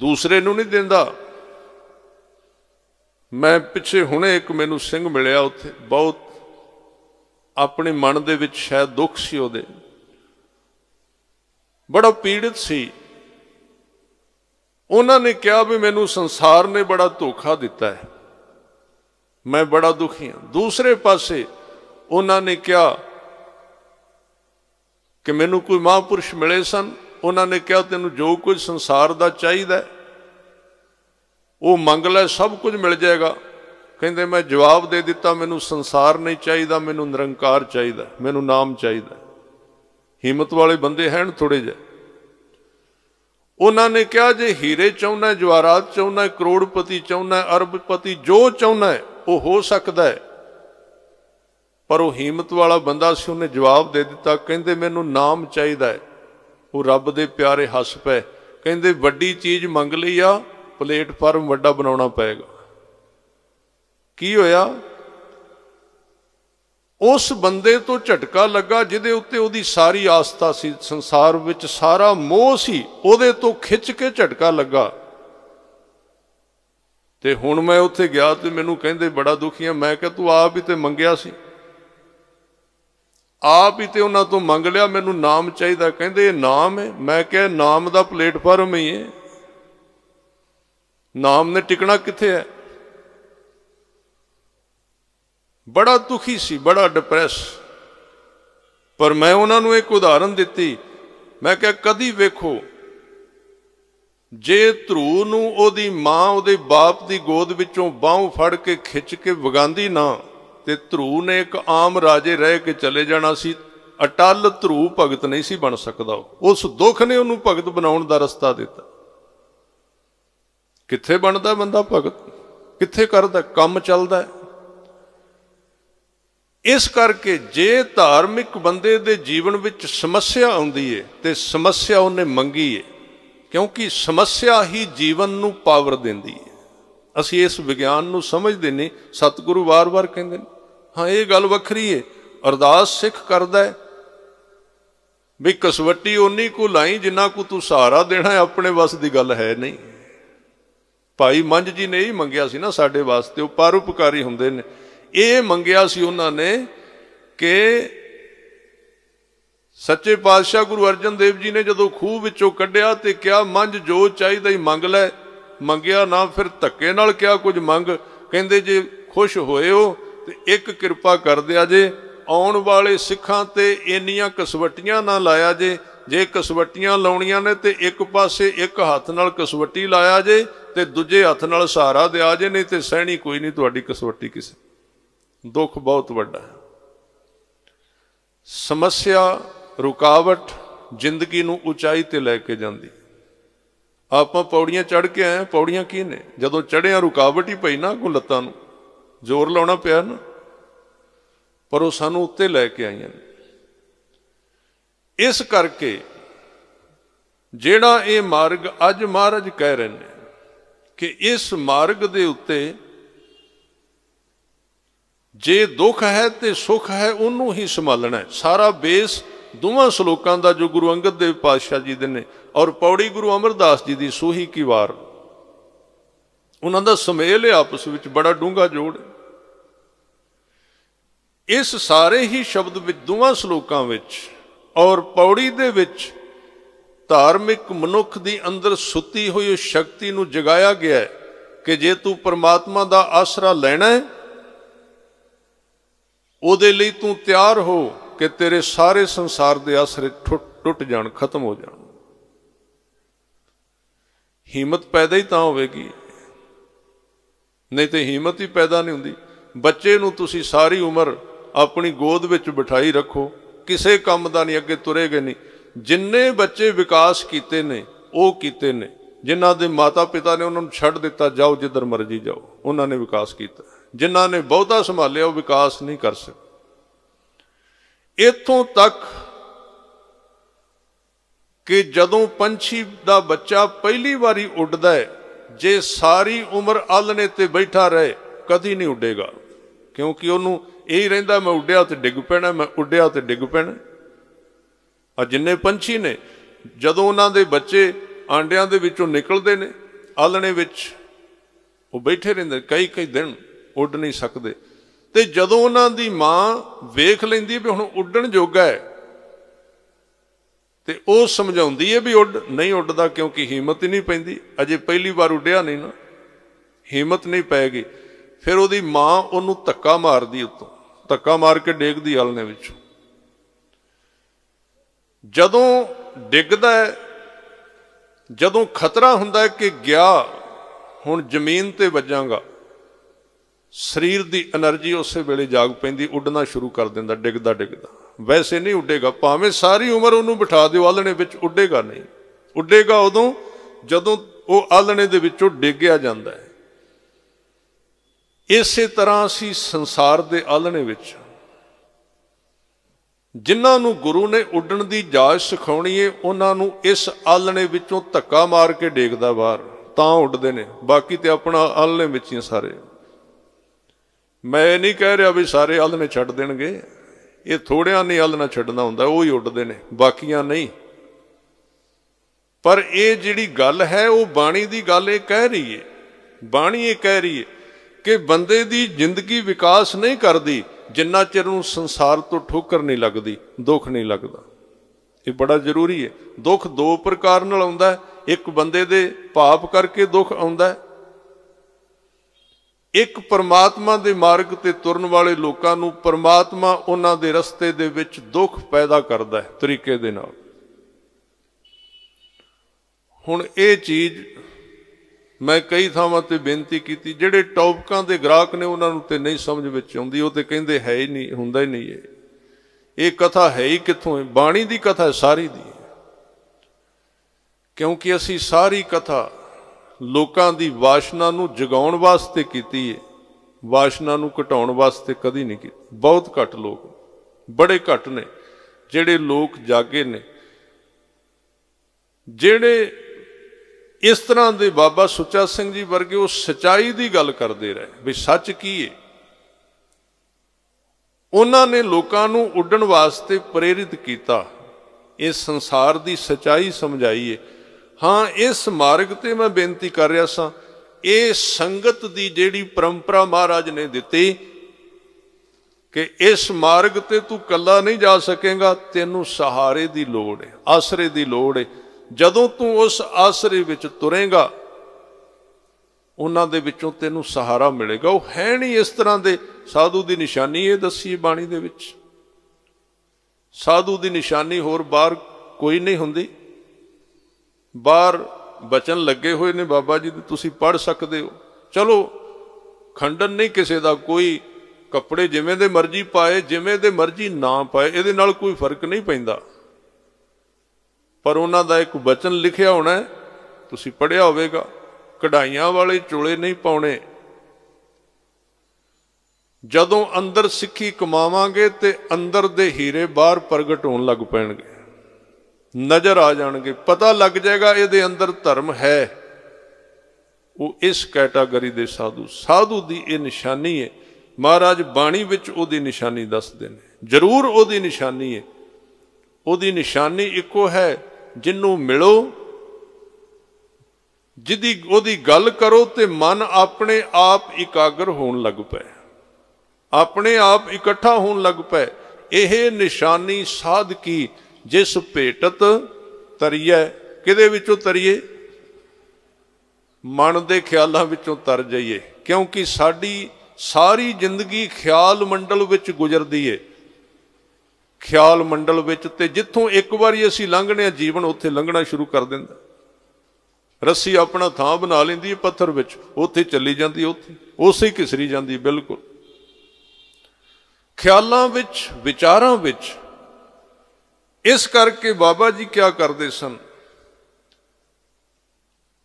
ਦੂਸਰੇ ਨੂੰ ਨਹੀਂ ਦਿੰਦਾ ਮੈਂ ਪਿੱਛੇ ਹੁਣੇ ਇੱਕ ਮੈਨੂੰ ਸਿੰਘ ਮਿਲਿਆ ਉੱਥੇ ਬਹੁਤ ਆਪਣੇ ਮਨ ਦੇ ਵਿੱਚ ਸ਼ਾਇਦ ਦੁੱਖ ਸੀ ਉਹਦੇ ਬੜਾ ਪੀੜਿਤ ਸੀ ਉਹਨਾਂ ਨੇ ਕਿਹਾ ਵੀ ਮੈਨੂੰ ਸੰਸਾਰ ਨੇ ਬੜਾ ਧੋਖਾ ਦਿੱਤਾ ਹੈ ਮੈਂ ਬੜਾ ਦੁਖੀ ਹਾਂ ਦੂਸਰੇ ਪਾਸੇ ਉਹਨਾਂ ਨੇ ਕਿਹਾ ਕਿ ਮੈਨੂੰ ਕੋਈ ਮਹਾਪੁਰਸ਼ ਮਿਲੇ ਸਨ ਉਹਨਾਂ ਨੇ ਕਿਹਾ ਤੈਨੂੰ ਜੋ ਕੁਝ ਸੰਸਾਰ ਦਾ ਚਾਹੀਦਾ ਉਹ ਮੰਗ ਲੈ ਸਭ ਕੁਝ ਮਿਲ ਜਾਏਗਾ ਕਹਿੰਦੇ ਮੈਂ ਜਵਾਬ ਦੇ ਦਿੱਤਾ ਮੈਨੂੰ ਸੰਸਾਰ ਨਹੀਂ ਚਾਹੀਦਾ ਮੈਨੂੰ ਨਿਰੰਕਾਰ ਚਾਹੀਦਾ ਮੈਨੂੰ ਨਾਮ ਚਾਹੀਦਾ ਹਿੰਮਤ ਵਾਲੇ ਬੰਦੇ ਹਨ ਥੋੜੇ ਜਿਹੇ ਉਹਨਾਂ ਨੇ ਕਿਹਾ ਜੇ ਹੀਰੇ ਚਾਹੁੰਦਾ ਜਵਾਰਾਤ ਚਾਹੁੰਦਾ ਕਰੋੜਪਤੀ ਚਾਹੁੰਦਾ ਅਰਬਪਤੀ ਜੋ ਚਾਹੁੰਦਾ ਉਹ ਹੋ ਸਕਦਾ ਹੈ ਪਰ ਉਹ ਹਿੰਮਤ ਵਾਲਾ ਬੰਦਾ ਸੀ ਉਹਨੇ ਜਵਾਬ ਦੇ ਦਿੱਤਾ ਕਹਿੰਦੇ ਮੈਨੂੰ ਨਾਮ ਚਾਹੀਦਾ ਹੈ ਉਹ ਰੱਬ ਦੇ ਪਿਆਰੇ ਹੱਸ ਪਏ ਕਹਿੰਦੇ ਵੱਡੀ ਚੀਜ਼ ਮੰਗ ਲਈ ਆ ਪਲੇਟਫਾਰਮ ਵੱਡਾ ਬਣਾਉਣਾ ਪਏਗਾ ਕੀ ਹੋਇਆ ਉਸ ਬੰਦੇ ਤੋਂ ਝਟਕਾ ਲੱਗਾ ਜਿਹਦੇ ਉੱਤੇ ਉਹਦੀ ਸਾਰੀ ਆਸਥਾ ਸੀ ਸੰਸਾਰ ਵਿੱਚ ਸਾਰਾ ਮੋਹ ਸੀ ਉਹਦੇ ਤੋਂ ਖਿੱਚ ਕੇ ਝਟਕਾ ਲੱਗਾ ਤੇ ਹੁਣ ਮੈਂ ਉੱਥੇ ਗਿਆ ਤੇ ਮੈਨੂੰ ਕਹਿੰਦੇ ਬੜਾ ਦੁਖੀ ਆ ਮੈਂ ਕਿਹਾ ਤੂੰ ਆਪ ਹੀ ਤੇ ਮੰਗਿਆ ਸੀ ਆਪ ਹੀ ਤੇ ਉਹਨਾਂ ਤੋਂ ਮੰਗ ਲਿਆ ਮੈਨੂੰ ਨਾਮ ਚਾਹੀਦਾ ਕਹਿੰਦੇ ਇਹ ਨਾਮ ਹੈ ਮੈਂ ਕਿਹਾ ਨਾਮ ਦਾ ਪਲੇਟਫਾਰਮ ਹੀ ਹੈ ਨਾਮ ਨੇ ਟਿਕਣਾ ਕਿੱਥੇ ਹੈ ਬੜਾ ਦੁਖੀ ਸੀ ਬੜਾ ਡਿਪਰੈਸ ਪਰ ਮੈਂ ਉਹਨਾਂ ਨੂੰ ਇੱਕ ਉਦਾਹਰਨ ਦਿੱਤੀ ਮੈਂ ਕਿਹਾ ਕਦੀ ਵੇਖੋ ਜੇ ਧਰੂ ਨੂੰ ਉਹਦੀ ਮਾਂ ਉਹਦੇ ਬਾਪ ਦੀ ਗੋਦ ਵਿੱਚੋਂ ਬਾਹੋਂ ਫੜ ਕੇ ਖਿੱਚ ਕੇ ਵਗਾਂਦੀ ਨਾ ਤੇ ਧਰੂ ਨੇ ਇੱਕ ਆਮ ਰਾਜੇ ਰਹਿ ਕੇ ਚਲੇ ਜਾਣਾ ਸੀ ਅਟਲ ਧਰੂ ਭਗਤ ਨਹੀਂ ਸੀ ਬਣ ਸਕਦਾ ਉਸ ਦੁੱਖ ਨੇ ਉਹਨੂੰ ਭਗਤ ਬਣਾਉਣ ਦਾ ਰਸਤਾ ਦਿੱਤਾ ਕਿੱਥੇ ਬਣਦਾ ਬੰਦਾ ਭਗਤ ਕਿੱਥੇ ਕਰਦਾ ਕੰਮ ਚੱਲਦਾ ਇਸ ਕਰਕੇ ਜੇ ਧਾਰਮਿਕ ਬੰਦੇ ਦੇ ਜੀਵਨ ਵਿੱਚ ਸਮੱਸਿਆ ਆਉਂਦੀ ਏ ਤੇ ਸਮੱਸਿਆ ਉਹਨੇ ਮੰਗੀ ਏ ਕਿਉਂਕਿ ਸਮੱਸਿਆ ਹੀ ਜੀਵਨ ਨੂੰ ਪਾਵਰ ਦਿੰਦੀ ਏ ਅਸੀਂ ਇਸ ਵਿਗਿਆਨ ਨੂੰ ਸਮਝਦੇ ਨਹੀਂ ਸਤਿਗੁਰੂ ਵਾਰ-ਵਾਰ ਕਹਿੰਦੇ ਨੇ ਹਾਂ ਇਹ ਗੱਲ ਵੱਖਰੀ ਏ ਅਰਦਾਸ ਸਿੱਖ ਕਰਦਾ ਹੈ ਵੀ ਕਸਵੱਟੀ ਉਨੀ ਕੋ ਲਾਈ ਜਿੰਨਾ ਕੋ ਤੂੰ ਸਹਾਰਾ ਦੇਣਾ ਆਪਣੇ ਵੱਸ ਦੀ ਗੱਲ ਹੈ ਨਹੀਂ ਭਾਈ ਮੰਝ ਜੀ ਨੇ ਹੀ ਮੰਗਿਆ ਸੀ ਨਾ ਸਾਡੇ ਵਾਸਤੇ ਉਹ ਪਰਉਪਕਾਰੀ ਹੁੰਦੇ ਨੇ ਇਹ ਮੰਗਿਆ ਸੀ ਉਹਨਾਂ ਨੇ ਕਿ ਸੱਚੇ ਪਾਤਸ਼ਾਹ ਗੁਰੂ ਅਰਜਨ ਦੇਵ ਜੀ ਨੇ ਜਦੋਂ ਖੂਹ ਵਿੱਚੋਂ ਕੱਢਿਆ ਤੇ ਕਿਹਾ ਮੰਝ ਜੋ ਚਾਹੀਦਾ ਹੀ ਮੰਗ ਲੈ ਮੰਗਿਆ ਨਾ ਫਿਰ ਧੱਕੇ ਨਾਲ ਕਿਹਾ ਕੁਝ ਮੰਗ ਕਹਿੰਦੇ ਜੇ ਖੁਸ਼ ਹੋਏ ਹੋ ਤੇ ਇੱਕ ਕਿਰਪਾ ਕਰ ਦਿਆ ਜੇ ਆਉਣ ਵਾਲੇ ਸਿੱਖਾਂ ਤੇ ਇੰਨੀਆਂ ਕਸਵਟੀਆਂ ਨਾ ਲਾਇਆ ਜੇ ਜੇ ਕਸਵਟੀਆਂ ਲਾਉਣੀਆਂ ਨੇ ਤੇ ਇੱਕ ਪਾਸੇ ਇੱਕ ਹੱਥ ਨਾਲ ਕਸਵਟੀ ਲਾਇਆ ਜੇ ਤੇ ਦੂਜੇ ਹੱਥ ਨਾਲ ਸਹਾਰਾ ਦਿਆ ਜੇ ਨਹੀਂ ਤੇ ਸਹਿਣੀ ਕੋਈ ਨਹੀਂ ਤੁਹਾਡੀ ਕਸਵਟੀ ਕਿਸੇ ਦੁੱਖ ਬਹੁਤ ਵੱਡਾ ਹੈ ਸਮੱਸਿਆ ਰੁਕਾਵਟ ਜ਼ਿੰਦਗੀ ਨੂੰ ਉਚਾਈ ਤੇ ਲੈ ਕੇ ਜਾਂਦੀ ਆਪਾਂ ਪੌੜੀਆਂ ਚੜ ਕੇ ਆਏ ਪੌੜੀਆਂ ਕੀ ਨੇ ਜਦੋਂ ਚੜਿਆ ਰੁਕਾਵਟ ਹੀ ਪਈ ਨਾ ਕੋ ਲੱਤਾਂ ਨੂੰ ਜ਼ੋਰ ਲਾਉਣਾ ਪਿਆ ਨਾ ਪਰ ਉਹ ਸਾਨੂੰ ਉੱਤੇ ਲੈ ਕੇ ਆਈਆਂ ਨੇ ਇਸ ਕਰਕੇ ਜਿਹੜਾ ਇਹ ਮਾਰਗ ਅੱਜ ਮਹਾਰਾਜ ਕਹਿ ਰਹੇ ਨੇ ਕਿ ਇਸ ਮਾਰਗ ਦੇ ਉੱਤੇ ਜੇ ਦੁੱਖ ਹੈ ਤੇ ਸੁਖ ਹੈ ਉਹਨੂੰ ਹੀ ਸੰਭਾਲਣਾ ਹੈ ਸਾਰਾ ਬੇਸ ਦੋਵਾਂ ਸ਼ਲੋਕਾਂ ਦਾ ਜੋ ਗੁਰੂ ਅੰਗਦ ਦੇਵ ਪਾਤਸ਼ਾਹ ਜੀ ਦੇ ਨੇ ਔਰ ਪੌੜੀ ਗੁਰੂ ਅਮਰਦਾਸ ਜੀ ਦੀ ਸੋਹੀ ਕੀ ਵਾਰ ਉਹਨਾਂ ਦਾ ਸਮੇਲ ਆਪਸ ਵਿੱਚ ਬੜਾ ਡੂੰਘਾ ਜੋੜ ਇਸ ਸਾਰੇ ਹੀ ਸ਼ਬਦ ਵਿੱਚ ਦੋਵਾਂ ਸ਼ਲੋਕਾਂ ਵਿੱਚ ਔਰ ਪੌੜੀ ਦੇ ਵਿੱਚ ਧਾਰਮਿਕ ਮਨੁੱਖ ਦੀ ਅੰਦਰ ਸੁੱਤੀ ਹੋਈ ਸ਼ਕਤੀ ਨੂੰ ਜਗਾਇਆ ਗਿਆ ਹੈ ਕਿ ਜੇ ਤੂੰ ਪਰਮਾਤਮਾ ਦਾ ਆਸਰਾ ਲੈਣਾ ਹੈ ਉਹਦੇ ਲਈ ਤੂੰ ਤਿਆਰ ਹੋ ਕਿ ਤੇਰੇ ਸਾਰੇ ਸੰਸਾਰ ਦੇ ਆਸਰੇ ਟੁੱਟ ਜਾਣ ਖਤਮ ਹੋ ਜਾਣ ਹਿੰਮਤ ਪੈਦਾ ਹੀ ਤਾਂ ਹੋਵੇਗੀ ਨਹੀਂ ਤੇ ਹਿੰਮਤ ਹੀ ਪੈਦਾ ਨਹੀਂ ਹੁੰਦੀ ਬੱਚੇ ਨੂੰ ਤੁਸੀਂ ਸਾਰੀ ਉਮਰ ਆਪਣੀ ਗੋਦ ਵਿੱਚ ਬਿਠਾਈ ਰੱਖੋ ਕਿਸੇ ਕੰਮ ਦਾ ਨਹੀਂ ਅੱਗੇ ਤੁਰੇਗੇ ਨਹੀਂ ਜਿੰਨੇ ਬੱਚੇ ਵਿਕਾਸ ਕੀਤੇ ਨੇ ਉਹ ਕੀਤੇ ਨੇ ਜਿਨ੍ਹਾਂ ਦੇ ਮਾਤਾ-ਪਿਤਾ ਨੇ ਉਹਨਾਂ ਨੂੰ ਛੱਡ ਦਿੱਤਾ ਜਾਓ ਜਿੱਧਰ ਮਰਜ਼ੀ ਜਾਓ ਉਹਨਾਂ ਨੇ ਵਿਕਾਸ ਕੀਤਾ ਜਿਨ੍ਹਾਂ ਨੇ ਬਹੁਤਾ ਸੰਭਾਲਿਆ ਉਹ ਵਿਕਾਸ ਨਹੀਂ ਕਰ ਸਕੇ ਇਥੋਂ ਤੱਕ ਕਿ ਜਦੋਂ ਪੰਛੀ ਦਾ ਬੱਚਾ ਪਹਿਲੀ ਵਾਰੀ ਉੱਡਦਾ ਹੈ ਜੇ ਸਾਰੀ ਉਮਰ ਆਲਣੇ ਤੇ ਬੈਠਾ ਰਹੇ ਕਦੀ ਨਹੀਂ ਉੱਡੇਗਾ ਕਿਉਂਕਿ ਉਹਨੂੰ ਇਹ ਹੀ ਰਹਿੰਦਾ ਮੈਂ ਉੱਡਿਆ ਤੇ ਡਿੱਗ ਪੈਣਾ ਮੈਂ ਉੱਡਿਆ ਤੇ ਡਿੱਗ ਪੈਣਾ ਆ ਜਿੰਨੇ ਪੰਛੀ ਨੇ ਜਦੋਂ ਉਹਨਾਂ ਦੇ ਬੱਚੇ ਆਂਡਿਆਂ ਦੇ ਵਿੱਚੋਂ ਨਿਕਲਦੇ ਨੇ ਆਲਣੇ ਵਿੱਚ ਉਹ ਬੈਠੇ ਰਹਿੰਦੇ ਕਈ ਕਈ ਦਿਨ ਉੱਡ ਨਹੀਂ ਸਕਦੇ ਤੇ ਜਦੋਂ ਉਹਨਾਂ ਦੀ ਮਾਂ ਵੇਖ ਲੈਂਦੀ ਵੀ ਹੁਣ ਉੱਡਣ ਜੋਗਾ ਹੈ ਤੇ ਉਹ ਸਮਝਾਉਂਦੀ ਹੈ ਵੀ ਉੱਡ ਨਹੀਂ ਉੱਡਦਾ ਕਿਉਂਕਿ ਹਿੰਮਤ ਹੀ ਨਹੀਂ ਪੈਂਦੀ ਅਜੇ ਪਹਿਲੀ ਵਾਰ ਉੱਡਿਆ ਨਹੀਂ ਨਾ ਹਿੰਮਤ ਨਹੀਂ ਪੈਗੀ ਫਿਰ ਉਹਦੀ ਮਾਂ ਉਹਨੂੰ ਧੱਕਾ ਮਾਰਦੀ ਉੱਤੋਂ ਧੱਕਾ ਮਾਰ ਕੇ ਡੇਗਦੀ ਹਲਨੇ ਵਿੱਚੋਂ ਜਦੋਂ ਡਿੱਗਦਾ ਹੈ ਜਦੋਂ ਖਤਰਾ ਹੁੰਦਾ ਹੈ ਕਿ ਗਿਆ ਹੁਣ ਜ਼ਮੀਨ ਤੇ ਵੱਜਾਂਗਾ ਸਰੀਰ ਦੀ એનર્ਜੀ ਉਸੇ ਵੇਲੇ ਜਾਗ ਪੈਂਦੀ ਉੱਡਣਾ ਸ਼ੁਰੂ ਕਰ ਦਿੰਦਾ ਡਿੱਗਦਾ ਡਿੱਗਦਾ ਵੈਸੇ ਨਹੀਂ ਉੱਡੇਗਾ ਭਾਵੇਂ ਸਾਰੀ ਉਮਰ ਉਹਨੂੰ ਬਿਠਾ ਦਿਓ ਆਲਣੇ ਵਿੱਚ ਉੱਡੇਗਾ ਨਹੀਂ ਉੱਡੇਗਾ ਉਦੋਂ ਜਦੋਂ ਉਹ ਆਲਣੇ ਦੇ ਵਿੱਚੋਂ ਡਿੱਗਿਆ ਜਾਂਦਾ ਹੈ ਇਸੇ ਤਰ੍ਹਾਂ ਅਸੀਂ ਸੰਸਾਰ ਦੇ ਆਲਣੇ ਵਿੱਚ ਜਿਨ੍ਹਾਂ ਨੂੰ ਗੁਰੂ ਨੇ ਉੱਡਣ ਦੀ ਜਾਚ ਸਿਖਾਉਣੀ ਏ ਉਹਨਾਂ ਨੂੰ ਇਸ ਆਲਣੇ ਵਿੱਚੋਂ ਧੱਕਾ ਮਾਰ ਕੇ ਡੇਗਦਾ ਬਾਹਰ ਤਾਂ ਉੱਡਦੇ ਨੇ ਬਾਕੀ ਤੇ ਆਪਣਾ ਆਲਣੇ ਵਿੱਚ ਹੀ ਸਾਰੇ ਮੈਂ ਇਹ ਨਹੀਂ ਕਹਿ ਰਿਹਾ ਵੀ ਸਾਰੇ ਅਲ ਨੇ ਛੱਡ ਦੇਣਗੇ ਇਹ ਥੋੜਿਆਂ ਨੇ ਅਲ ਨਾ ਛੱਡਣਾ ਹੁੰਦਾ ਉਹ ਹੀ ਉੱਡਦੇ ਨੇ ਬਾਕੀਆਂ ਨਹੀਂ ਪਰ ਇਹ ਜਿਹੜੀ ਗੱਲ ਹੈ ਉਹ ਬਾਣੀ ਦੀ ਗੱਲ ਇਹ ਕਹਿ ਰਹੀ ਏ ਬਾਣੀ ਇਹ ਕਹਿ ਰਹੀ ਏ ਕਿ ਬੰਦੇ ਦੀ ਜ਼ਿੰਦਗੀ ਵਿਕਾਸ ਨਹੀਂ ਕਰਦੀ ਜਿੰਨਾ ਚਿਰ ਨੂੰ ਸੰਸਾਰ ਤੋਂ ਠੋਕਰ ਨਹੀਂ ਲੱਗਦੀ ਦੁੱਖ ਨਹੀਂ ਲੱਗਦਾ ਇਹ ਬੜਾ ਜ਼ਰੂਰੀ ਹੈ ਦੁੱਖ ਦੋ ਪ੍ਰਕਾਰ ਨਾਲ ਆਉਂਦਾ ਇੱਕ ਬੰਦੇ ਦੇ ਪਾਪ ਕਰਕੇ ਦੁੱਖ ਆਉਂਦਾ ਹੈ ਇੱਕ ਪਰਮਾਤਮਾ ਦੇ ਮਾਰਗ ਤੇ ਤੁਰਨ ਵਾਲੇ ਲੋਕਾਂ ਨੂੰ ਪਰਮਾਤਮਾ ਉਹਨਾਂ ਦੇ ਰਸਤੇ ਦੇ ਵਿੱਚ ਦੁੱਖ ਪੈਦਾ ਕਰਦਾ ਹੈ ਤਰੀਕੇ ਦੇ ਨਾਲ ਹੁਣ ਇਹ ਚੀਜ਼ ਮੈਂ ਕਈ ਥਾਵਾਂ ਤੇ ਬੇਨਤੀ ਕੀਤੀ ਜਿਹੜੇ ਟੌਪਕਾਂ ਦੇ ਗ੍ਰਾਹਕ ਨੇ ਉਹਨਾਂ ਨੂੰ ਤੇ ਨਹੀਂ ਸਮਝ ਵਿੱਚ ਆਉਂਦੀ ਉਹ ਤੇ ਕਹਿੰਦੇ ਹੈ ਹੀ ਨਹੀਂ ਹੁੰਦਾ ਹੀ ਨਹੀਂ ਇਹ ਇਹ ਕਥਾ ਹੈ ਹੀ ਕਿੱਥੋਂ ਹੈ ਬਾਣੀ ਦੀ ਕਥਾ ਹੈ ਸਾਰੀ ਦੀ ਕਿਉਂਕਿ ਅਸੀਂ ਸਾਰੀ ਕਥਾ ਲੋਕਾਂ ਦੀ ਵਾਸ਼ਨਾ ਨੂੰ ਜਗਾਉਣ ਵਾਸਤੇ ਕੀਤੀ ਹੈ ਵਾਸ਼ਨਾ ਨੂੰ ਘਟਾਉਣ ਵਾਸਤੇ ਕਦੀ ਨਹੀਂ ਕੀਤੀ ਬਹੁਤ ਘੱਟ ਲੋਕ ਬੜੇ ਘੱਟ ਨੇ ਜਿਹੜੇ ਲੋਕ ਜਾਗੇ ਨੇ ਜਿਹੜੇ ਇਸ ਤਰ੍ਹਾਂ ਦੇ ਬਾਬਾ ਸੁੱਚਾ ਸਿੰਘ ਜੀ ਵਰਗੇ ਉਹ ਸਚਾਈ ਦੀ ਗੱਲ ਕਰਦੇ ਰਹੇ ਵੀ ਸੱਚ ਕੀ ਹੈ ਉਹਨਾਂ ਨੇ ਲੋਕਾਂ ਨੂੰ ਉੱਡਣ ਵਾਸਤੇ ਪ੍ਰੇਰਿਤ ਕੀਤਾ ਇਸ ਸੰਸਾਰ ਦੀ ਸਚਾਈ ਸਮਝਾਈਏ ਹਾਂ ਇਸ ਮਾਰਗ ਤੇ ਮੈਂ ਬੇਨਤੀ ਕਰ ਰਿਹਾ ਸਾਂ ਇਹ ਸੰਗਤ ਦੀ ਜਿਹੜੀ ਪਰੰਪਰਾ ਮਹਾਰਾਜ ਨੇ ਦਿੱਤੀ ਕਿ ਇਸ ਮਾਰਗ ਤੇ ਤੂੰ ਕੱਲਾ ਨਹੀਂ ਜਾ ਸਕੇਗਾ ਤੈਨੂੰ ਸਹਾਰੇ ਦੀ ਲੋੜ ਹੈ ਆਸਰੇ ਦੀ ਲੋੜ ਹੈ ਜਦੋਂ ਤੂੰ ਉਸ ਆਸਰੇ ਵਿੱਚ ਤੁਰੇਗਾ ਉਹਨਾਂ ਦੇ ਵਿੱਚੋਂ ਤੈਨੂੰ ਸਹਾਰਾ ਮਿਲੇਗਾ ਉਹ ਹੈ ਨਹੀਂ ਇਸ ਤਰ੍ਹਾਂ ਦੇ ਸਾਧੂ ਦੀ ਨਿਸ਼ਾਨੀ ਇਹ ਦੱਸੀ ਬਾਣੀ ਦੇ ਵਿੱਚ ਸਾਧੂ ਦੀ ਨਿਸ਼ਾਨੀ ਹੋਰ ਬਾਹਰ ਕੋਈ ਨਹੀਂ ਹੁੰਦੀ ਬਾਹਰ ਬਚਨ ਲੱਗੇ ਹੋਏ ਨੇ ਬਾਬਾ ਜੀ ਦੇ ਤੁਸੀਂ ਪੜ ਸਕਦੇ ਹੋ ਚਲੋ ਖੰਡਨ ਨਹੀਂ ਕਿਸੇ ਦਾ ਕੋਈ ਕੱਪੜੇ ਜਿਵੇਂ ਦੇ ਮਰਜ਼ੀ ਪਾਏ ਜਿਵੇਂ ਦੇ ਮਰਜ਼ੀ ਨਾ ਪਾਏ ਇਹਦੇ ਨਾਲ ਕੋਈ ਫਰਕ ਨਹੀਂ ਪੈਂਦਾ ਪਰ ਉਹਨਾਂ ਦਾ ਇੱਕ ਬਚਨ ਲਿਖਿਆ ਹੋਣਾ ਤੁਸੀਂ ਪੜਿਆ ਹੋਵੇਗਾ ਕਢਾਈਆਂ ਵਾਲੇ ਚੋਲੇ ਨਹੀਂ ਪਾਉਣੇ ਜਦੋਂ ਅੰਦਰ ਸਿੱਖੀ ਕਮਾਵਾਂਗੇ ਤੇ ਅੰਦਰ ਦੇ ਹੀਰੇ ਬਾਹਰ ਪ੍ਰਗਟ ਹੋਣ ਲੱਗ ਪੈਣਗੇ ਨਜ਼ਰ ਆ ਜਾਣਗੇ ਪਤਾ ਲੱਗ ਜਾਏਗਾ ਇਹਦੇ ਅੰਦਰ ਧਰਮ ਹੈ ਉਹ ਇਸ ਕੈਟਾਗਰੀ ਦੇ ਸਾਧੂ ਸਾਧੂ ਦੀ ਇਹ ਨਿਸ਼ਾਨੀ ਹੈ ਮਹਾਰਾਜ ਬਾਣੀ ਵਿੱਚ ਉਹਦੀ ਨਿਸ਼ਾਨੀ ਦੱਸਦੇ ਨੇ ਜ਼ਰੂਰ ਉਹਦੀ ਨਿਸ਼ਾਨੀ ਹੈ ਉਹਦੀ ਨਿਸ਼ਾਨੀ ਇੱਕੋ ਹੈ ਜਿੰਨੂੰ ਮਿਲੋ ਜਿੱਦੀ ਉਹਦੀ ਗੱਲ ਕਰੋ ਤੇ ਮਨ ਆਪਣੇ ਆਪ ਇਕਾਗਰ ਹੋਣ ਲੱਗ ਪਏ ਆਪਣੇ ਆਪ ਇਕੱਠਾ ਹੋਣ ਲੱਗ ਪਏ ਇਹ ਨਿਸ਼ਾਨੀ ਸਾਧ ਕੀ ਜਿਸ ਭੇਟਤ ਤਰੀਏ ਕਿਦੇ ਵਿੱਚੋਂ ਤਰੀਏ ਮਨ ਦੇ ਖਿਆਲਾਂ ਵਿੱਚੋਂ ਤਰ ਜਾਈਏ ਕਿਉਂਕਿ ਸਾਡੀ ਸਾਰੀ ਜ਼ਿੰਦਗੀ ਖਿਆਲ ਮੰਡਲ ਵਿੱਚ ਗੁਜ਼ਰਦੀ ਏ ਖਿਆਲ ਮੰਡਲ ਵਿੱਚ ਤੇ ਜਿੱਥੋਂ ਇੱਕ ਵਾਰੀ ਅਸੀਂ ਲੰਘਣੇ ਜੀਵਨ ਉੱਥੇ ਲੰਘਣਾ ਸ਼ੁਰੂ ਕਰ ਦਿੰਦਾ ਰੱਸੀ ਆਪਣਾ ਥਾਂ ਬਣਾ ਲੈਂਦੀ ਏ ਪੱਥਰ ਵਿੱਚ ਉੱਥੇ ਚੱਲੀ ਜਾਂਦੀ ਉੱਥੇ ਉਸੇ ਹੀ ਕਿਸਰੀ ਜਾਂਦੀ ਬਿਲਕੁਲ ਖਿਆਲਾਂ ਵਿੱਚ ਵਿਚਾਰਾਂ ਵਿੱਚ ਇਸ ਕਰਕੇ ਬਾਬਾ ਜੀ ਕੀ ਕਰਦੇ ਸਨ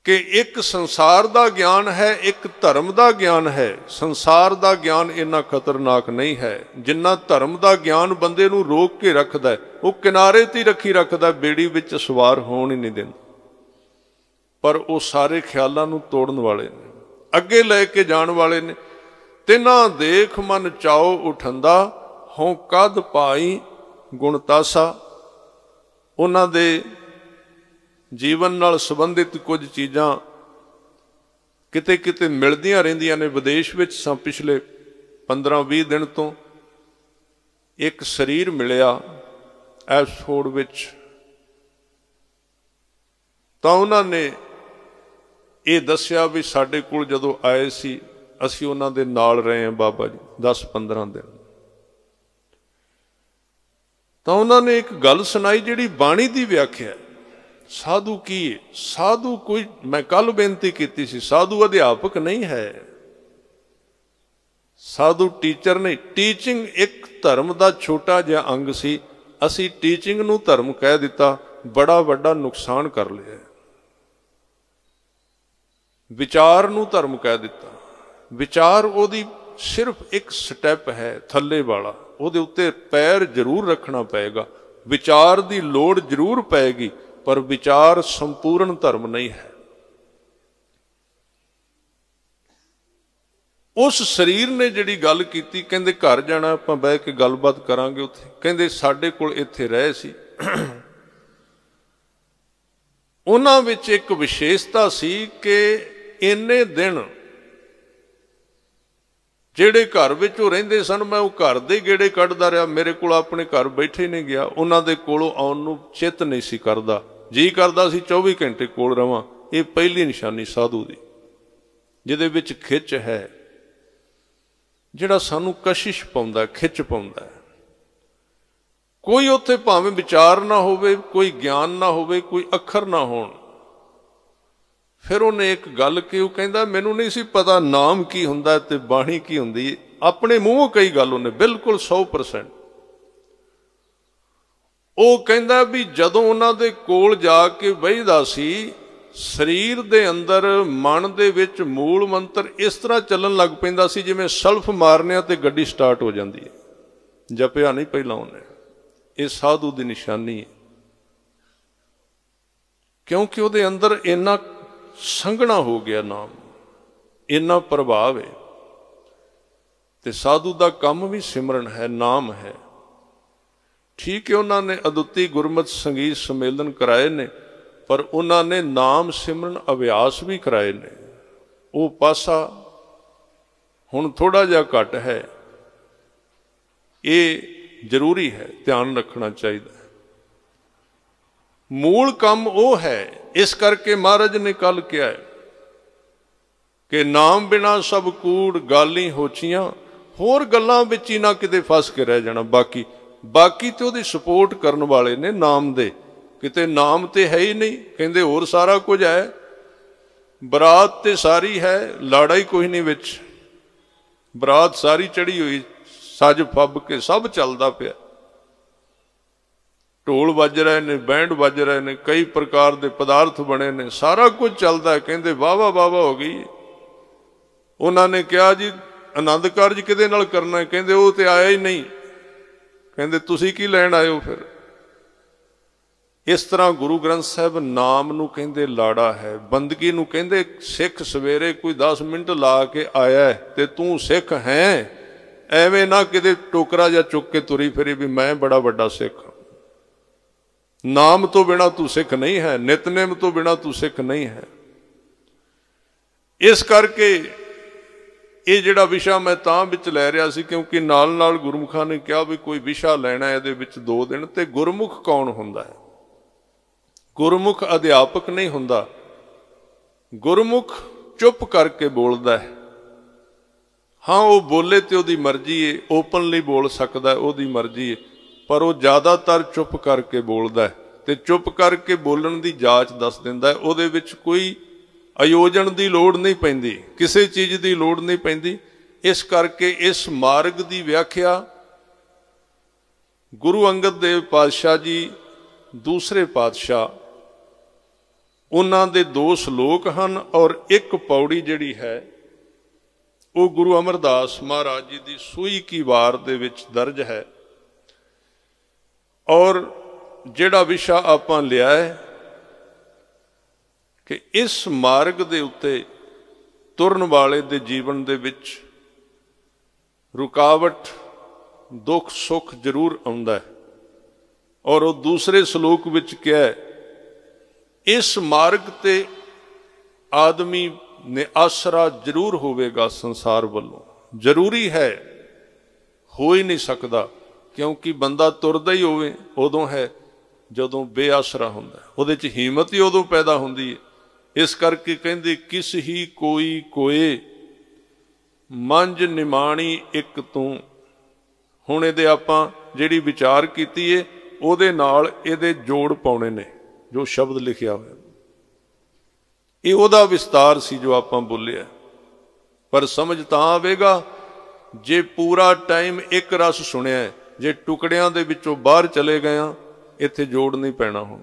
ਕਿ ਇੱਕ ਸੰਸਾਰ ਦਾ ਗਿਆਨ ਹੈ ਇੱਕ ਧਰਮ ਦਾ ਗਿਆਨ ਹੈ ਸੰਸਾਰ ਦਾ ਗਿਆਨ ਇੰਨਾ ਖਤਰਨਾਕ ਨਹੀਂ ਹੈ ਜਿੰਨਾ ਧਰਮ ਦਾ ਗਿਆਨ ਬੰਦੇ ਨੂੰ ਰੋਕ ਕੇ ਰੱਖਦਾ ਉਹ ਕਿਨਾਰੇ ਤੇ ਰੱਖੀ ਰੱਖਦਾ ਬੇੜੀ ਵਿੱਚ ਸਵਾਰ ਹੋਣ ਹੀ ਨਹੀਂ ਦਿੰਦਾ ਪਰ ਉਹ ਸਾਰੇ ਖਿਆਲਾਂ ਨੂੰ ਤੋੜਨ ਵਾਲੇ ਨੇ ਅੱਗੇ ਲੈ ਕੇ ਜਾਣ ਵਾਲੇ ਨੇ ਤਿਨਾਂ ਦੇਖ ਮਨ ਚਾਉ ਉਠੰਦਾ ਹਉ ਕਦ ਪਾਈ ਗੁਣਤਾਸਾ ਉਹਨਾਂ ਦੇ ਜੀਵਨ ਨਾਲ ਸੰਬੰਧਿਤ ਕੁਝ ਚੀਜ਼ਾਂ ਕਿਤੇ ਕਿਤੇ ਮਿਲਦੀਆਂ ਰਹਿੰਦੀਆਂ ਨੇ ਵਿਦੇਸ਼ ਵਿੱਚ ਸਾਂ ਪਿਛਲੇ 15-20 ਦਿਨ ਤੋਂ ਇੱਕ ਸਰੀਰ ਮਿਲਿਆ ਐਪਸਫੋਰਡ ਵਿੱਚ ਤਾਂ ਉਹਨਾਂ ਨੇ ਇਹ ਦੱਸਿਆ ਵੀ ਸਾਡੇ ਕੋਲ ਜਦੋਂ ਆਏ ਸੀ ਅਸੀਂ ਉਹਨਾਂ ਦੇ ਨਾਲ ਰਹੇ ਹਾਂ ਬਾਬਾ ਜੀ 10-15 ਦਿਨ ਤਾਂ ਉਹਨਾਂ ਨੇ ਇੱਕ ਗੱਲ ਸੁਣਾਈ ਜਿਹੜੀ ਬਾਣੀ ਦੀ ਵਿਆਖਿਆ ਸਾਧੂ ਕੀ ਸਾਧੂ ਕੋਈ ਮੈਂ ਕੱਲ ਬੇਨਤੀ ਕੀਤੀ ਸੀ ਸਾਧੂ ਅਧਿਆਪਕ ਨਹੀਂ ਹੈ ਸਾਧੂ ਟੀਚਰ ਨੇ ਟੀਚਿੰਗ ਇੱਕ ਧਰਮ ਦਾ ਛੋਟਾ ਜਿਹਾ ਅੰਗ ਸੀ ਅਸੀਂ ਟੀਚਿੰਗ ਨੂੰ ਧਰਮ ਕਹਿ ਦਿੱਤਾ ਬੜਾ ਵੱਡਾ ਨੁਕਸਾਨ ਕਰ ਲਿਆ ਵਿਚਾਰ ਨੂੰ ਧਰਮ ਕਹਿ ਦਿੱਤਾ ਵਿਚਾਰ ਉਹਦੀ ਸਿਰਫ ਇੱਕ ਸਟੈਪ ਹੈ ਥੱਲੇ ਵਾਲਾ ਉਹਦੇ ਉੱਤੇ ਪੈਰ ਜ਼ਰੂਰ ਰੱਖਣਾ ਪਏਗਾ ਵਿਚਾਰ ਦੀ ਲੋੜ ਜ਼ਰੂਰ ਪਏਗੀ ਪਰ ਵਿਚਾਰ ਸੰਪੂਰਨ ਧਰਮ ਨਹੀਂ ਹੈ ਉਸ ਸਰੀਰ ਨੇ ਜਿਹੜੀ ਗੱਲ ਕੀਤੀ ਕਹਿੰਦੇ ਘਰ ਜਾਣਾ ਆਪਾਂ ਬਹਿ ਕੇ ਗੱਲਬਾਤ ਕਰਾਂਗੇ ਉੱਥੇ ਕਹਿੰਦੇ ਸਾਡੇ ਕੋਲ ਇੱਥੇ ਰਹੇ ਸੀ ਉਹਨਾਂ ਵਿੱਚ ਇੱਕ ਵਿਸ਼ੇਸ਼ਤਾ ਸੀ ਕਿ ਇੰਨੇ ਦਿਨ ਜਿਹੜੇ ਘਰ ਵਿੱਚ ਉਹ ਰਹਿੰਦੇ ਸਨ ਮੈਂ ਉਹ ਘਰ ਦੇ ਗੇੜੇ ਕੱਢਦਾ ਰਿਹਾ ਮੇਰੇ ਕੋਲ ਆਪਣੇ ਘਰ ਬੈਠੇ ਨਹੀਂ ਗਿਆ ਉਹਨਾਂ ਦੇ ਕੋਲੋਂ ਆਉਣ ਨੂੰ ਚਿੱਤ ਨਹੀਂ ਸੀ ਕਰਦਾ ਜੀ ਕਰਦਾ ਸੀ 24 ਘੰਟੇ ਕੋਲ ਰਵਾਂ ਇਹ ਪਹਿਲੀ ਨਿਸ਼ਾਨੀ ਸਾਧੂ ਦੀ ਜਿਹਦੇ ਵਿੱਚ ਖਿੱਚ ਹੈ ਜਿਹੜਾ ਸਾਨੂੰ ਕਸ਼ਿਸ਼ ਪਾਉਂਦਾ ਖਿੱਚ ਪਾਉਂਦਾ ਕੋਈ ਉੱਥੇ ਭਾਵੇਂ ਵਿਚਾਰ ਨਾ ਹੋਵੇ ਕੋਈ ਗਿਆਨ ਨਾ ਹੋਵੇ ਕੋਈ ਅੱਖਰ ਨਾ ਹੋਣ ਫਿਰ ਉਹਨੇ ਇੱਕ ਗੱਲ ਕਿ ਉਹ ਕਹਿੰਦਾ ਮੈਨੂੰ ਨਹੀਂ ਸੀ ਪਤਾ ਨਾਮ ਕੀ ਹੁੰਦਾ ਤੇ ਬਾਣੀ ਕੀ ਹੁੰਦੀ ਆਪਣੇ ਮੂੰਹੋਂ ਕਈ ਗੱਲ ਉਹਨੇ ਬਿਲਕੁਲ 100% ਉਹ ਕਹਿੰਦਾ ਵੀ ਜਦੋਂ ਉਹਨਾਂ ਦੇ ਕੋਲ ਜਾ ਕੇ ਬਹਿਦਾ ਸੀ ਸਰੀਰ ਦੇ ਅੰਦਰ ਮਨ ਦੇ ਵਿੱਚ ਮੂਲ ਮੰਤਰ ਇਸ ਤਰ੍ਹਾਂ ਚੱਲਣ ਲੱਗ ਪੈਂਦਾ ਸੀ ਜਿਵੇਂ ਸਲਫ ਮਾਰਨਿਆ ਤੇ ਗੱਡੀ ਸਟਾਰਟ ਹੋ ਜਾਂਦੀ ਹੈ ਜਪਿਆ ਨਹੀਂ ਪਹਿਲਾਂ ਉਹਨੇ ਇਹ ਸਾਧੂ ਦੀ ਨਿਸ਼ਾਨੀ ਹੈ ਕਿਉਂਕਿ ਉਹਦੇ ਅੰਦਰ ਇੰਨਾ ਸੰਘਣਾ ਹੋ ਗਿਆ ਨਾਮ ਇੰਨਾ ਪ੍ਰਭਾਵ ਹੈ ਤੇ ਸਾਧੂ ਦਾ ਕੰਮ ਵੀ ਸਿਮਰਨ ਹੈ ਨਾਮ ਹੈ ਠੀਕ ਹੈ ਉਹਨਾਂ ਨੇ ਅਦੁੱਤੀ ਗੁਰਮਤ ਸੰਗੀਤ ਸੰਮੇਲਨ ਕਰਾਏ ਨੇ ਪਰ ਉਹਨਾਂ ਨੇ ਨਾਮ ਸਿਮਰਨ ਅਭਿਆਸ ਵੀ ਕਰਾਏ ਨੇ ਉਹ ਪਾਸਾ ਹੁਣ ਥੋੜਾ ਜਿਹਾ ਘਟ ਹੈ ਇਹ ਜ਼ਰੂਰੀ ਹੈ ਧਿਆਨ ਰੱਖਣਾ ਚਾਹੀਦਾ ਮੂਲ ਕੰਮ ਉਹ ਹੈ ਇਸ ਕਰਕੇ ਮਹਾਰਾਜ ਨੇ ਕੱਲ ਕਿਹਾ ਕਿ ਨਾਮ ਬਿਨਾ ਸਭ ਕੂੜ ਗਾਲੀ ਹੋਚੀਆਂ ਹੋਰ ਗੱਲਾਂ ਵਿੱਚ ਹੀ ਨਾ ਕਿਤੇ ਫਸ ਕੇ ਰਹਿ ਜਾਣਾ ਬਾਕੀ ਬਾਕੀ ਤੇ ਉਹਦੀ ਸਪੋਰਟ ਕਰਨ ਵਾਲੇ ਨੇ ਨਾਮ ਦੇ ਕਿਤੇ ਨਾਮ ਤੇ ਹੈ ਹੀ ਨਹੀਂ ਕਹਿੰਦੇ ਹੋਰ ਸਾਰਾ ਕੁਝ ਹੈ ਬਰਾਤ ਤੇ ਸਾਰੀ ਹੈ ਲਾੜਾ ਹੀ ਕੋਈ ਨਹੀਂ ਵਿੱਚ ਬਰਾਤ ਸਾਰੀ ਚੜੀ ਹੋਈ ਸੱਜ ਫੱਬ ਕੇ ਸਭ ਚੱਲਦਾ ਪਿਆ ਢੋਲ ਵੱਜ ਰਹੇ ਨੇ ਬੈਂਡ ਵੱਜ ਰਹੇ ਨੇ ਕਈ ਪ੍ਰਕਾਰ ਦੇ ਪਦਾਰਥ ਬਣੇ ਨੇ ਸਾਰਾ ਕੁਝ ਚੱਲਦਾ ਕਹਿੰਦੇ ਵਾਵਾ ਵਾਵਾ ਹੋ ਗਈ ਉਹਨਾਂ ਨੇ ਕਿਹਾ ਜੀ ਆਨੰਦ ਕਾਰਜ ਕਿਹਦੇ ਨਾਲ ਕਰਨਾ ਕਹਿੰਦੇ ਉਹ ਤੇ ਆਇਆ ਹੀ ਨਹੀਂ ਕਹਿੰਦੇ ਤੁਸੀਂ ਕੀ ਲੈਣ ਆਏ ਹੋ ਫਿਰ ਇਸ ਤਰ੍ਹਾਂ ਗੁਰੂ ਗ੍ਰੰਥ ਸਾਹਿਬ ਨਾਮ ਨੂੰ ਕਹਿੰਦੇ ਲਾੜਾ ਹੈ ਬੰਦਗੀ ਨੂੰ ਕਹਿੰਦੇ ਸਿੱਖ ਸਵੇਰੇ ਕੋਈ 10 ਮਿੰਟ ਲਾ ਕੇ ਆਇਆ ਤੇ ਤੂੰ ਸਿੱਖ ਹੈ ਐਵੇਂ ਨਾ ਕਿਤੇ ਟੋਕਰਾ ਜਾਂ ਚੁੱਕ ਕੇ ਤੁਰੀ ਫਿਰੇ ਵੀ ਮੈਂ ਬੜਾ ਵੱਡਾ ਸਿੱਖ ਨਾਮ ਤੋਂ ਬਿਨਾ ਤੂੰ ਸਿੱਖ ਨਹੀਂ ਹੈ ਨਿਤਨੇਮ ਤੋਂ ਬਿਨਾ ਤੂੰ ਸਿੱਖ ਨਹੀਂ ਹੈ ਇਸ ਕਰਕੇ ਇਹ ਜਿਹੜਾ ਵਿਸ਼ਾ ਮੈਂ ਤਾਂ ਵਿੱਚ ਲੈ ਰਿਹਾ ਸੀ ਕਿਉਂਕਿ ਨਾਲ ਨਾਲ ਗੁਰਮੁਖਾਂ ਨੇ ਕਿਹਾ ਵੀ ਕੋਈ ਵਿਸ਼ਾ ਲੈਣਾ ਇਹਦੇ ਵਿੱਚ ਦੋ ਦਿਨ ਤੇ ਗੁਰਮੁਖ ਕੌਣ ਹੁੰਦਾ ਹੈ ਗੁਰਮੁਖ ਅਧਿਆਪਕ ਨਹੀਂ ਹੁੰਦਾ ਗੁਰਮੁਖ ਚੁੱਪ ਕਰਕੇ ਬੋਲਦਾ ਹੈ ਹਾਂ ਉਹ ਬੋਲੇ ਤੇ ਉਹਦੀ ਮਰਜ਼ੀ ਏ ਓਪਨਲੀ ਬੋਲ ਸਕਦਾ ਉਹਦੀ ਮਰਜ਼ੀ ਏ ਪਰ ਉਹ ਜ਼ਿਆਦਾਤਰ ਚੁੱਪ ਕਰਕੇ ਬੋਲਦਾ ਹੈ ਤੇ ਚੁੱਪ ਕਰਕੇ ਬੋਲਣ ਦੀ ਜਾਂਚ ਦੱਸ ਦਿੰਦਾ ਹੈ ਉਹਦੇ ਵਿੱਚ ਕੋਈ ਆਯੋਜਨ ਦੀ ਲੋੜ ਨਹੀਂ ਪੈਂਦੀ ਕਿਸੇ ਚੀਜ਼ ਦੀ ਲੋੜ ਨਹੀਂ ਪੈਂਦੀ ਇਸ ਕਰਕੇ ਇਸ ਮਾਰਗ ਦੀ ਵਿਆਖਿਆ ਗੁਰੂ ਅੰਗਦ ਦੇਵ ਪਾਤਸ਼ਾਹ ਜੀ ਦੂਸਰੇ ਪਾਤਸ਼ਾਹ ਉਹਨਾਂ ਦੇ ਦੋ ਸ਼ਲੋਕ ਹਨ ਔਰ ਇੱਕ ਪੌੜੀ ਜਿਹੜੀ ਹੈ ਉਹ ਗੁਰੂ ਅਮਰਦਾਸ ਮਹਾਰਾਜ ਜੀ ਦੀ ਸੂਈ ਕੀ ਵਾਰ ਦੇ ਵਿੱਚ ਦਰਜ ਹੈ ਔਰ ਜਿਹੜਾ ਵਿਸ਼ਾ ਆਪਾਂ ਲਿਆ ਹੈ ਕਿ ਇਸ ਮਾਰਗ ਦੇ ਉੱਤੇ ਤੁਰਨ ਵਾਲੇ ਦੇ ਜੀਵਨ ਦੇ ਵਿੱਚ ਰੁਕਾਵਟ ਦੁੱਖ ਸੁੱਖ ਜ਼ਰੂਰ ਆਉਂਦਾ ਹੈ ਔਰ ਉਹ ਦੂਸਰੇ ਸ਼ਲੋਕ ਵਿੱਚ ਕਿਹਾ ਇਸ ਮਾਰਗ ਤੇ ਆਦਮੀ ਨੇ ਆਸਰਾ ਜ਼ਰੂਰ ਹੋਵੇਗਾ ਸੰਸਾਰ ਵੱਲੋਂ ਜ਼ਰੂਰੀ ਹੈ ਹੋ ਹੀ ਨਹੀਂ ਸਕਦਾ ਕਿਉਂਕਿ ਬੰਦਾ ਤੁਰਦਾ ਹੀ ਹੋਵੇ ਉਦੋਂ ਹੈ ਜਦੋਂ ਬੇਆਸਰਾ ਹੁੰਦਾ ਉਹਦੇ ਚ ਹਿੰਮਤ ਹੀ ਉਦੋਂ ਪੈਦਾ ਹੁੰਦੀ ਹੈ ਇਸ ਕਰਕੇ ਕਹਿੰਦੇ ਕਿਸ ਹੀ ਕੋਈ ਕੋਏ ਮੰਜ ਨਿਮਾਣੀ ਇੱਕ ਤੂੰ ਹੁਣ ਇਹਦੇ ਆਪਾਂ ਜਿਹੜੀ ਵਿਚਾਰ ਕੀਤੀ ਏ ਉਹਦੇ ਨਾਲ ਇਹਦੇ ਜੋੜ ਪਾਉਣੇ ਨੇ ਜੋ ਸ਼ਬਦ ਲਿਖਿਆ ਹੋਇਆ ਇਹ ਉਹਦਾ ਵਿਸਤਾਰ ਸੀ ਜੋ ਆਪਾਂ ਬੋਲਿਆ ਪਰ ਸਮਝ ਤਾਂ ਆਵੇਗਾ ਜੇ ਪੂਰਾ ਟਾਈਮ ਇੱਕ ਰਸ ਸੁਣਿਆ ਜੇ ਟੁਕੜਿਆਂ ਦੇ ਵਿੱਚੋਂ ਬਾਹਰ ਚਲੇ ਗਏ ਆ ਇੱਥੇ ਜੋੜ ਨਹੀਂ ਪੈਣਾ ਹੁਣ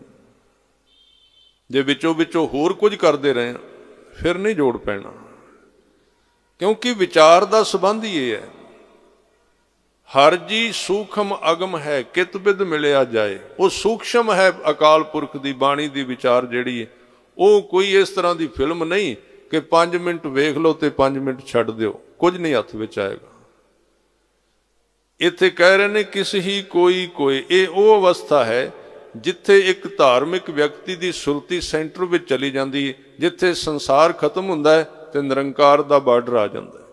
ਜੇ ਵਿੱਚੋਂ ਵਿੱਚੋਂ ਹੋਰ ਕੁਝ ਕਰਦੇ ਰਹੇ ਆ ਫਿਰ ਨਹੀਂ ਜੋੜ ਪੈਣਾ ਕਿਉਂਕਿ ਵਿਚਾਰ ਦਾ ਸਬੰਧ ਹੀ ਇਹ ਹੈ ਹਰ ਜੀ ਸੂਖਮ ਅਗਮ ਹੈ ਕਿਤਬਿਦ ਮਿਲਿਆ ਜਾਏ ਉਹ ਸੂਖਸ਼ਮ ਹੈ ਅਕਾਲ ਪੁਰਖ ਦੀ ਬਾਣੀ ਦੀ ਵਿਚਾਰ ਜਿਹੜੀ ਹੈ ਉਹ ਕੋਈ ਇਸ ਤਰ੍ਹਾਂ ਦੀ ਫਿਲਮ ਨਹੀਂ ਕਿ 5 ਮਿੰਟ ਵੇਖ ਲਓ ਤੇ 5 ਮਿੰਟ ਛੱਡ ਦਿਓ ਕੁਝ ਨਹੀਂ ਹੱਥ ਵਿੱਚ ਆਏਗਾ ਇੱਥੇ ਕਹਿ ਰਹੇ ਨੇ ਕਿਸ ਹੀ ਕੋਈ ਕੋਈ ਇਹ ਉਹ ਅਵਸਥਾ ਹੈ ਜਿੱਥੇ ਇੱਕ ਧਾਰਮਿਕ ਵਿਅਕਤੀ ਦੀ ਸੁਰਤੀ ਸੈਂਟਰ ਵਿੱਚ ਚਲੀ ਜਾਂਦੀ ਹੈ ਜਿੱਥੇ ਸੰਸਾਰ ਖਤਮ ਹੁੰਦਾ ਹੈ ਤੇ ਨਿਰੰਕਾਰ ਦਾ ਬਾਰਡਰ ਆ ਜਾਂਦਾ ਹੈ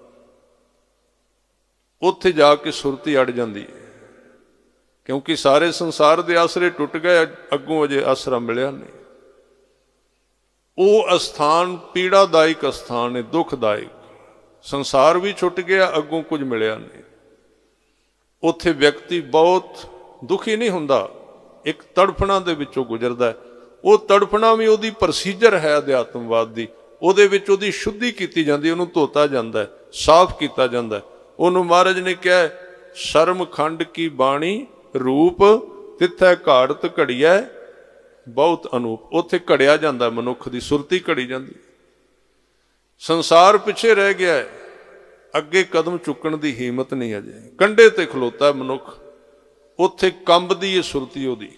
ਉੱਥੇ ਜਾ ਕੇ ਸੁਰਤੀ ਅੜ ਜਾਂਦੀ ਹੈ ਕਿਉਂਕਿ ਸਾਰੇ ਸੰਸਾਰ ਦੇ ਆਸਰੇ ਟੁੱਟ ਗਏ ਅੱਗੋਂ ਅਜੇ ਆਸਰਾ ਮਿਲਿਆ ਨਹੀਂ ਉਹ ਅਸਥਾਨ ਪੀੜਾਦਾਇਕ ਅਸਥਾਨ ਹੈ ਦੁਖਦਾਇਕ ਸੰਸਾਰ ਵੀ ਛੁੱਟ ਗਿਆ ਅੱਗੋਂ ਕੁਝ ਮਿਲਿਆ ਨਹੀਂ ਉੱਥੇ ਵਿਅਕਤੀ ਬਹੁਤ ਦੁਖੀ ਨਹੀਂ ਹੁੰਦਾ ਇੱਕ ਤੜਫਣਾ ਦੇ ਵਿੱਚੋਂ ਗੁਜ਼ਰਦਾ ਹੈ ਉਹ ਤੜਫਣਾ ਵੀ ਉਹਦੀ ਪ੍ਰੋਸੀਜਰ ਹੈ ਅਧਿਆਤਮਵਾਦ ਦੀ ਉਹਦੇ ਵਿੱਚ ਉਹਦੀ ਸ਼ੁੱਧੀ ਕੀਤੀ ਜਾਂਦੀ ਉਹਨੂੰ ਧੋਤਾ ਜਾਂਦਾ ਸਾਫ਼ ਕੀਤਾ ਜਾਂਦਾ ਉਹਨੂੰ ਮਹਾਰਾਜ ਨੇ ਕਿਹਾ ਸ਼ਰਮ ਖੰਡ ਕੀ ਬਾਣੀ ਰੂਪ ਤਿੱਥੈ ਘਾੜਤ ਘੜੀਐ ਬਹੁਤ ਅਨੂਪ ਉੱਥੇ ਘੜਿਆ ਜਾਂਦਾ ਮਨੁੱਖ ਦੀ ਸੁਰਤੀ ਘੜੀ ਜਾਂਦੀ ਸੰਸਾਰ ਪਿੱਛੇ ਰਹਿ ਗਿਆ ਹੈ ਅੱਗੇ ਕਦਮ ਚੁੱਕਣ ਦੀ ਹਿੰਮਤ ਨਹੀਂ ਅਜੇ ਕੰਡੇ ਤੇ ਖਲੋਤਾ ਮਨੁੱਖ ਉੱਥੇ ਕੰਬਦੀ ਏ ਸੁਰਤੀ ਉਹਦੀ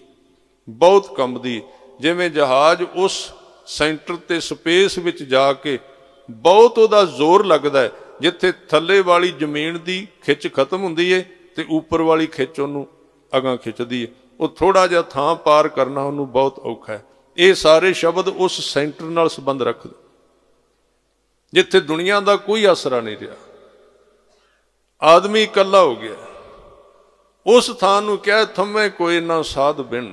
ਬਹੁਤ ਕੰਬਦੀ ਜਿਵੇਂ ਜਹਾਜ਼ ਉਸ ਸੈਂਟਰ ਤੇ ਸਪੇਸ ਵਿੱਚ ਜਾ ਕੇ ਬਹੁਤ ਉਹਦਾ ਜ਼ੋਰ ਲੱਗਦਾ ਹੈ ਜਿੱਥੇ ਥੱਲੇ ਵਾਲੀ ਜ਼ਮੀਨ ਦੀ ਖਿੱਚ ਖਤਮ ਹੁੰਦੀ ਏ ਤੇ ਉੱਪਰ ਵਾਲੀ ਖਿੱਚ ਉਹਨੂੰ ਅਗਾਂ ਖਿੱਚਦੀ ਏ ਉਹ ਥੋੜਾ ਜਿਹਾ ਥਾਂ ਪਾਰ ਕਰਨਾ ਉਹਨੂੰ ਬਹੁਤ ਔਖਾ ਹੈ ਇਹ ਸਾਰੇ ਸ਼ਬਦ ਉਸ ਸੈਂਟਰ ਨਾਲ ਸੰਬੰਧ ਰੱਖਦੇ ਜਿੱਥੇ ਦੁਨੀਆ ਦਾ ਕੋਈ ਆਸਰਾ ਨਹੀਂ ਰਿਹਾ ਆਦਮੀ ਇਕੱਲਾ ਹੋ ਗਿਆ ਉਸ ਥਾਂ ਨੂੰ ਕਹੇ ਥੰਮੇ ਕੋਈ ਨਾ ਸਾਧ ਬਿਨ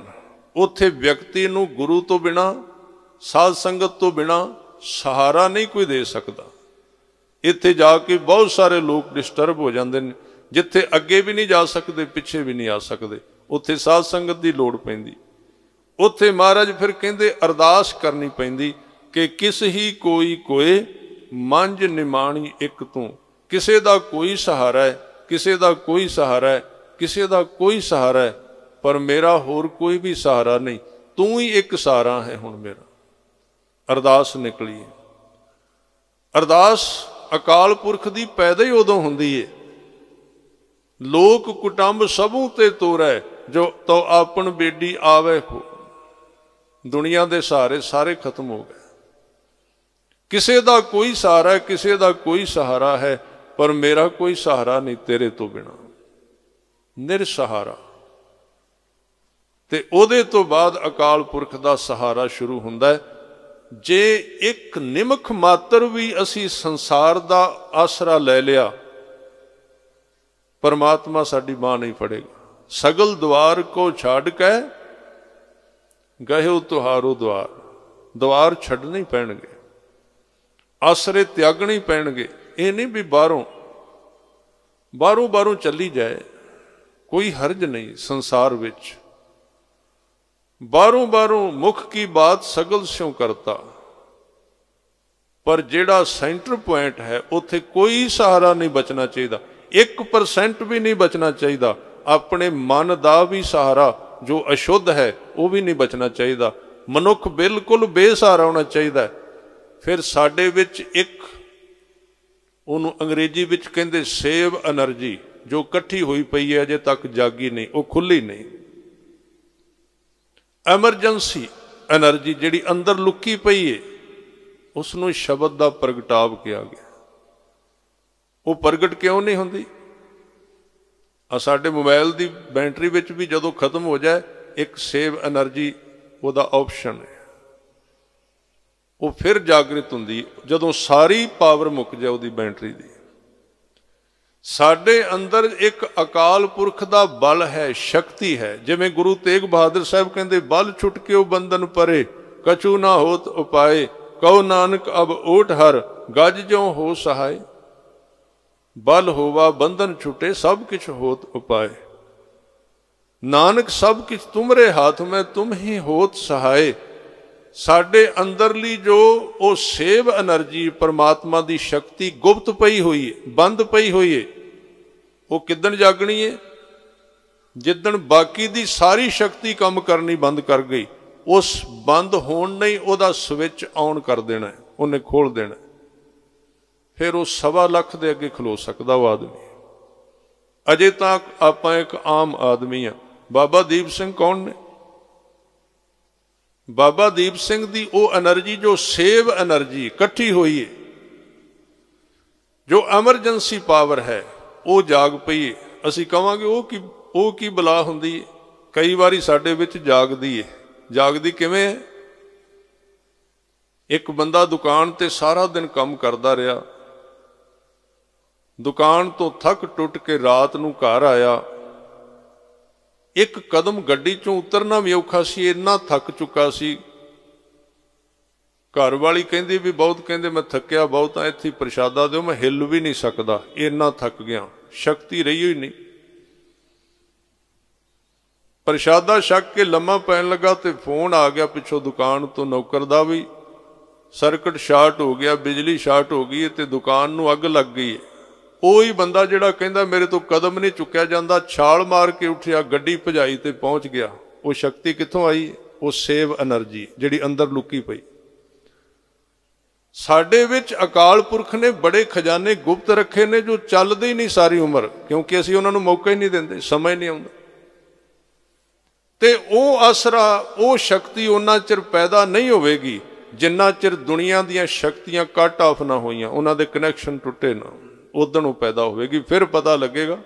ਉੱਥੇ ਵਿਅਕਤੀ ਨੂੰ ਗੁਰੂ ਤੋਂ ਬਿਨਾ ਸਾਧ ਸੰਗਤ ਤੋਂ ਬਿਨਾ ਸਹਾਰਾ ਨਹੀਂ ਕੋਈ ਦੇ ਸਕਦਾ ਇੱਥੇ ਜਾ ਕੇ ਬਹੁਤ ਸਾਰੇ ਲੋਕ ਡਿਸਟਰਬ ਹੋ ਜਾਂਦੇ ਨੇ ਜਿੱਥੇ ਅੱਗੇ ਵੀ ਨਹੀਂ ਜਾ ਸਕਦੇ ਪਿੱਛੇ ਵੀ ਨਹੀਂ ਆ ਸਕਦੇ ਉੱਥੇ ਸਾਧ ਸੰਗਤ ਦੀ ਲੋੜ ਪੈਂਦੀ ਉੱਥੇ ਮਹਾਰਾਜ ਫਿਰ ਕਹਿੰਦੇ ਅਰਦਾਸ ਕਰਨੀ ਪੈਂਦੀ ਕਿ ਕਿਸ ਹੀ ਕੋਈ ਕੋਏ ਮੰਜ ਨਿਮਾਣੀ ਇੱਕ ਤੂੰ ਕਿਸੇ ਦਾ ਕੋਈ ਸਹਾਰਾ ਹੈ ਕਿਸੇ ਦਾ ਕੋਈ ਸਹਾਰਾ ਹੈ ਕਿਸੇ ਦਾ ਕੋਈ ਸਹਾਰਾ ਹੈ ਪਰ ਮੇਰਾ ਹੋਰ ਕੋਈ ਵੀ ਸਹਾਰਾ ਨਹੀਂ ਤੂੰ ਹੀ ਇੱਕ ਸਹਾਰਾ ਹੈ ਹੁਣ ਮੇਰਾ ਅਰਦਾਸ ਨਿਕਲੀ ਅਰਦਾਸ ਅਕਾਲ ਪੁਰਖ ਦੀ ਪੈਦਾ ਹੀ ਉਦੋਂ ਹੁੰਦੀ ਹੈ ਲੋਕ ਕੁਟੰਬ ਸਭੂ ਤੇ ਤੋਰੈ ਜੋ ਤੋ ਆਪਣ ਬੇਡੀ ਆਵੇ ਹੋ ਦੁਨੀਆ ਦੇ ਸਾਰੇ ਸਾਰੇ ਖਤਮ ਹੋ ਗਏ ਕਿਸੇ ਦਾ ਕੋਈ ਸਹਾਰਾ ਕਿਸੇ ਦਾ ਕੋਈ ਸਹਾਰਾ ਹੈ ਪਰ ਮੇਰਾ ਕੋਈ ਸਹਾਰਾ ਨਹੀਂ ਤੇਰੇ ਤੋਂ ਬਿਨਾ ਨਿਰਸਹਾਰਾ ਤੇ ਉਹਦੇ ਤੋਂ ਬਾਅਦ ਅਕਾਲ ਪੁਰਖ ਦਾ ਸਹਾਰਾ ਸ਼ੁਰੂ ਹੁੰਦਾ ਹੈ ਜੇ ਇੱਕ ਨਿਮਖ ਮਾਤਰ ਵੀ ਅਸੀਂ ਸੰਸਾਰ ਦਾ ਆਸਰਾ ਲੈ ਲਿਆ ਪਰਮਾਤਮਾ ਸਾਡੀ ਬਾਹ ਨਹੀਂ ਫੜੇਗਾ ਸਗਲ ਦਵਾਰ ਕੋ ਛੱਡ ਕੇ ਗਹਿਉ ਤੁਹਾਰੋ ਦਵਾਰ ਦਵਾਰ ਛੱਡਣੇ ਪੈਣਗੇ ਆਸਰੇ ਤਿਆਗਣੇ ਪੈਣਗੇ ਇਹ ਨਹੀਂ ਵੀ ਬਾਹਰੋਂ ਬਾਹਰੋਂ ਬਾਹਰੋਂ ਚੱਲੀ ਜਾਏ ਕੋਈ ਹਰਜ ਨਹੀਂ ਸੰਸਾਰ ਵਿੱਚ ਬਾਹਰੋਂ ਬਾਹਰੋਂ ਮੁਖ ਕੀ ਬਾਤ ਸਗਲ ਸਿਉ ਕਰਤਾ ਪਰ ਜਿਹੜਾ ਸੈਂਟਰ ਪੁਆਇੰਟ ਹੈ ਉੱਥੇ ਕੋਈ ਸਹਾਰਾ ਨਹੀਂ ਬਚਣਾ ਚਾਹੀਦਾ 1% ਵੀ ਨਹੀਂ ਬਚਣਾ ਚਾਹੀਦਾ ਆਪਣੇ ਮਨ ਦਾ ਵੀ ਸਹਾਰਾ ਜੋ ਅਸ਼ੁੱਧ ਹੈ ਉਹ ਵੀ ਨਹੀਂ ਬਚਣਾ ਚਾਹੀਦਾ ਮਨੁੱਖ ਬਿਲਕੁਲ ਬੇਸਹਾਰਾ ਹੋਣਾ ਚਾਹੀਦਾ ਫਿਰ ਸਾਡੇ ਵਿੱਚ ਇੱਕ ਉਹਨੂੰ ਅੰਗਰੇਜ਼ੀ ਵਿੱਚ ਕਹਿੰਦੇ ਸੇਵ એનર્ਜੀ ਜੋ ਇਕੱਠੀ ਹੋਈ ਪਈ ਹੈ ਅਜੇ ਤੱਕ ਜਾਗੀ ਨਹੀਂ ਉਹ ਖੁੱਲੀ ਨਹੀਂ ਐਮਰਜੈਂਸੀ એનર્ਜੀ ਜਿਹੜੀ ਅੰਦਰ ਲੁਕੀ ਪਈ ਹੈ ਉਸ ਨੂੰ ਸ਼ਬਦ ਦਾ ਪ੍ਰਗਟਾਵ ਕਿਹਾ ਗਿਆ ਉਹ ਪ੍ਰਗਟ ਕਿਉਂ ਨਹੀਂ ਹੁੰਦੀ ਆ ਸਾਡੇ ਮੋਬਾਈਲ ਦੀ ਬੈਟਰੀ ਵਿੱਚ ਵੀ ਜਦੋਂ ਖਤਮ ਹੋ ਜਾਏ ਇੱਕ ਸੇਵ એનર્ਜੀ ਉਹਦਾ ਆਪਸ਼ਨ ਹੈ ਉਹ ਫਿਰ ਜਾਗਰਿਤ ਹੁੰਦੀ ਜਦੋਂ ਸਾਰੀ ਪਾਵਰ ਮੁੱਕ ਜਾ ਉਹਦੀ ਬੈਟਰੀ ਦੀ ਸਾਡੇ ਅੰਦਰ ਇੱਕ ਅਕਾਲ ਪੁਰਖ ਦਾ ਬਲ ਹੈ ਸ਼ਕਤੀ ਹੈ ਜਿਵੇਂ ਗੁਰੂ ਤੇਗ ਬਹਾਦਰ ਸਾਹਿਬ ਕਹਿੰਦੇ ਬਲ ਉਹ ਬੰਧਨ ਪਰੇ ਕਛੂ ਨਾ ਹੋਤ ਉਪਾਏ ਕਉ ਨਾਨਕ ਅਬ ਓਟ ਹਰ ਗੱਜ ਜਿਉ ਹੋ ਸਹਾਈ ਬਲ ਹੋਵਾ ਬੰਧਨ ਛੁਟੇ ਸਭ ਕਿਛ ਹੋਤ ਉਪਾਏ ਨਾਨਕ ਸਭ ਕਿਛ ਤੁਮਰੇ ਹੱਥ ਮੈਂ ਤੁਮ ਹੀ ਹੋਤ ਸਹਾਈ ਸਾਡੇ ਅੰਦਰਲੀ ਜੋ ਉਹ ਸੇਵ એનર્ਜੀ ਪਰਮਾਤਮਾ ਦੀ ਸ਼ਕਤੀ ਗੁਪਤ ਪਈ ਹੋਈ ਹੈ ਬੰਦ ਪਈ ਹੋਈ ਹੈ ਉਹ ਕਿਦਣ ਜਾਗਣੀ ਹੈ ਜਿੱਦਣ ਬਾਕੀ ਦੀ ਸਾਰੀ ਸ਼ਕਤੀ ਕੰਮ ਕਰਨੀ ਬੰਦ ਕਰ ਗਈ ਉਸ ਬੰਦ ਹੋਣ ਨਹੀਂ ਉਹਦਾ ਸਵਿਚ ਆਨ ਕਰ ਦੇਣਾ ਉਹਨੇ ਖੋਲ ਦੇਣਾ ਫਿਰ ਉਹ ਸਵਾ ਲੱਖ ਦੇ ਅੱਗੇ ਖਲੋ ਸਕਦਾ ਉਹ ਆਦਮੀ ਅਜੇ ਤੱਕ ਆਪਾਂ ਇੱਕ ਆਮ ਆਦਮੀ ਆ ਬਾਬਾ ਦੀਪ ਸਿੰਘ ਕੌਣ ਨੇ ਬਾਬਾ ਦੀਪ ਸਿੰਘ ਦੀ ਉਹ એનર્ਜੀ ਜੋ ਸੇਵ એનર્ਜੀ ਇਕੱਠੀ ਹੋਈ ਹੈ ਜੋ ਐਮਰਜੈਂਸੀ ਪਾਵਰ ਹੈ ਉਹ ਜਾਗ ਪਈ ਅਸੀਂ ਕਵਾਂਗੇ ਉਹ ਕੀ ਉਹ ਕੀ ਬਲਾ ਹੁੰਦੀ ਹੈ ਕਈ ਵਾਰੀ ਸਾਡੇ ਵਿੱਚ ਜਾਗਦੀ ਹੈ ਜਾਗਦੀ ਕਿਵੇਂ ਹੈ ਇੱਕ ਬੰਦਾ ਦੁਕਾਨ ਤੇ ਸਾਰਾ ਦਿਨ ਕੰਮ ਕਰਦਾ ਰਿਹਾ ਦੁਕਾਨ ਤੋਂ ਥੱਕ ਟੁੱਟ ਕੇ ਰਾਤ ਨੂੰ ਘਰ ਆਇਆ ਇੱਕ ਕਦਮ ਗੱਡੀ ਚੋਂ ਉਤਰਨਾ ਵੀ ਔਖਾ ਸੀ ਇੰਨਾ ਥੱਕ ਚੁੱਕਾ ਸੀ ਘਰ ਵਾਲੀ ਕਹਿੰਦੀ ਵੀ ਬਹੁਤ ਕਹਿੰਦੇ ਮੈਂ ਥੱਕਿਆ ਬਹੁਤ ਆ ਇੱਥੇ ਪ੍ਰਸ਼ਾਦਾ ਦਿਓ ਮੈਂ ਹਿੱਲ ਵੀ ਨਹੀਂ ਸਕਦਾ ਇੰਨਾ ਥੱਕ ਗਿਆ ਸ਼ਕਤੀ ਰਹੀ ਹੋਈ ਨਹੀਂ ਪ੍ਰਸ਼ਾਦਾ ਛੱਕ ਕੇ ਲੰਮਾ ਪੈਣ ਲੱਗਾ ਤੇ ਫੋਨ ਆ ਗਿਆ ਪਿੱਛੋਂ ਦੁਕਾਨ ਤੋਂ ਨੌਕਰ ਦਾ ਵੀ ਸਰਕਟ ਸ਼ਾਰਟ ਹੋ ਗਿਆ ਬਿਜਲੀ ਸ਼ਾਰਟ ਹੋ ਗਈ ਤੇ ਦੁਕਾਨ ਨੂੰ ਅੱਗ ਲੱਗ ਗਈ ਕੋਈ ਬੰਦਾ ਜਿਹੜਾ ਕਹਿੰਦਾ ਮੇਰੇ ਤੋਂ ਕਦਮ ਨਹੀਂ ਚੁੱਕਿਆ ਜਾਂਦਾ ਛਾਲ ਮਾਰ ਕੇ ਉੱਠਿਆ ਗੱਡੀ ਭਜਾਈ ਤੇ ਪਹੁੰਚ ਗਿਆ ਉਹ ਸ਼ਕਤੀ ਕਿੱਥੋਂ ਆਈ ਉਹ ਸੇਵ એનર્ਜੀ ਜਿਹੜੀ ਅੰਦਰ ਲੁਕੀ ਪਈ ਸਾਡੇ ਵਿੱਚ ਅਕਾਲ ਪੁਰਖ ਨੇ ਬੜੇ ਖਜ਼ਾਨੇ ਗੁਪਤ ਰੱਖੇ ਨੇ ਜੋ ਚੱਲਦੇ ਹੀ ਨਹੀਂ ਸਾਰੀ ਉਮਰ ਕਿਉਂਕਿ ਅਸੀਂ ਉਹਨਾਂ ਨੂੰ ਮੌਕਾ ਹੀ ਨਹੀਂ ਦਿੰਦੇ ਸਮਝ ਨਹੀਂ ਆਉਂਦਾ ਤੇ ਉਹ ਅਸਰਾ ਉਹ ਸ਼ਕਤੀ ਉਹਨਾਂ ਚਿਰ ਪੈਦਾ ਨਹੀਂ ਹੋਵੇਗੀ ਜਿੰਨਾ ਚਿਰ ਦੁਨੀਆ ਦੀਆਂ ਸ਼ਕਤੀਆਂ ਕੱਟ ਆਫ ਨਾ ਹੋਈਆਂ ਉਹਨਾਂ ਦੇ ਕਨੈਕਸ਼ਨ ਟੁੱਟੇ ਨਾ ਉਦੋਂ ਉਹ ਪੈਦਾ ਹੋਵੇਗੀ ਫਿਰ ਪਤਾ ਲੱਗੇਗਾ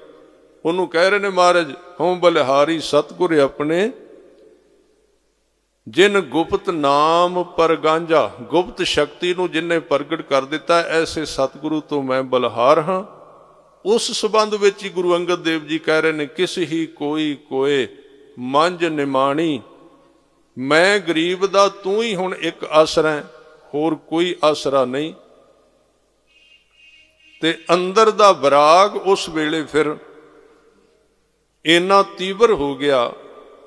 ਉਹਨੂੰ ਕਹਿ ਰਹੇ ਨੇ ਮਹਾਰਾਜ ਹਉ ਬਲਿਹਾਰੀ ਸਤਗੁਰ ਆਪਣੇ ਜਿਨ ਗੁਪਤ ਨਾਮ ਪਰਗਾਂਝਾ ਗੁਪਤ ਸ਼ਕਤੀ ਨੂੰ ਜਿਨਨੇ ਪ੍ਰਗਟ ਕਰ ਦਿੱਤਾ ਐਸੇ ਸਤਗੁਰੂ ਤੋਂ ਮੈਂ ਬਲਹਾਰ ਹਾਂ ਉਸ ਸਬੰਧ ਵਿੱਚ ਹੀ ਗੁਰੂ ਅੰਗਦ ਦੇਵ ਜੀ ਕਹਿ ਰਹੇ ਨੇ ਕਿਸ ਹੀ ਕੋਈ ਕੋਏ ਮੰਜ ਨਿਮਾਣੀ ਮੈਂ ਗਰੀਬ ਦਾ ਤੂੰ ਹੀ ਹੁਣ ਇੱਕ ਆਸਰਾ ਹੋਰ ਕੋਈ ਆਸਰਾ ਨਹੀਂ ਤੇ ਅੰਦਰ ਦਾ ਵਿਰਾਗ ਉਸ ਵੇਲੇ ਫਿਰ ਇੰਨਾ ਤੀਬਰ ਹੋ ਗਿਆ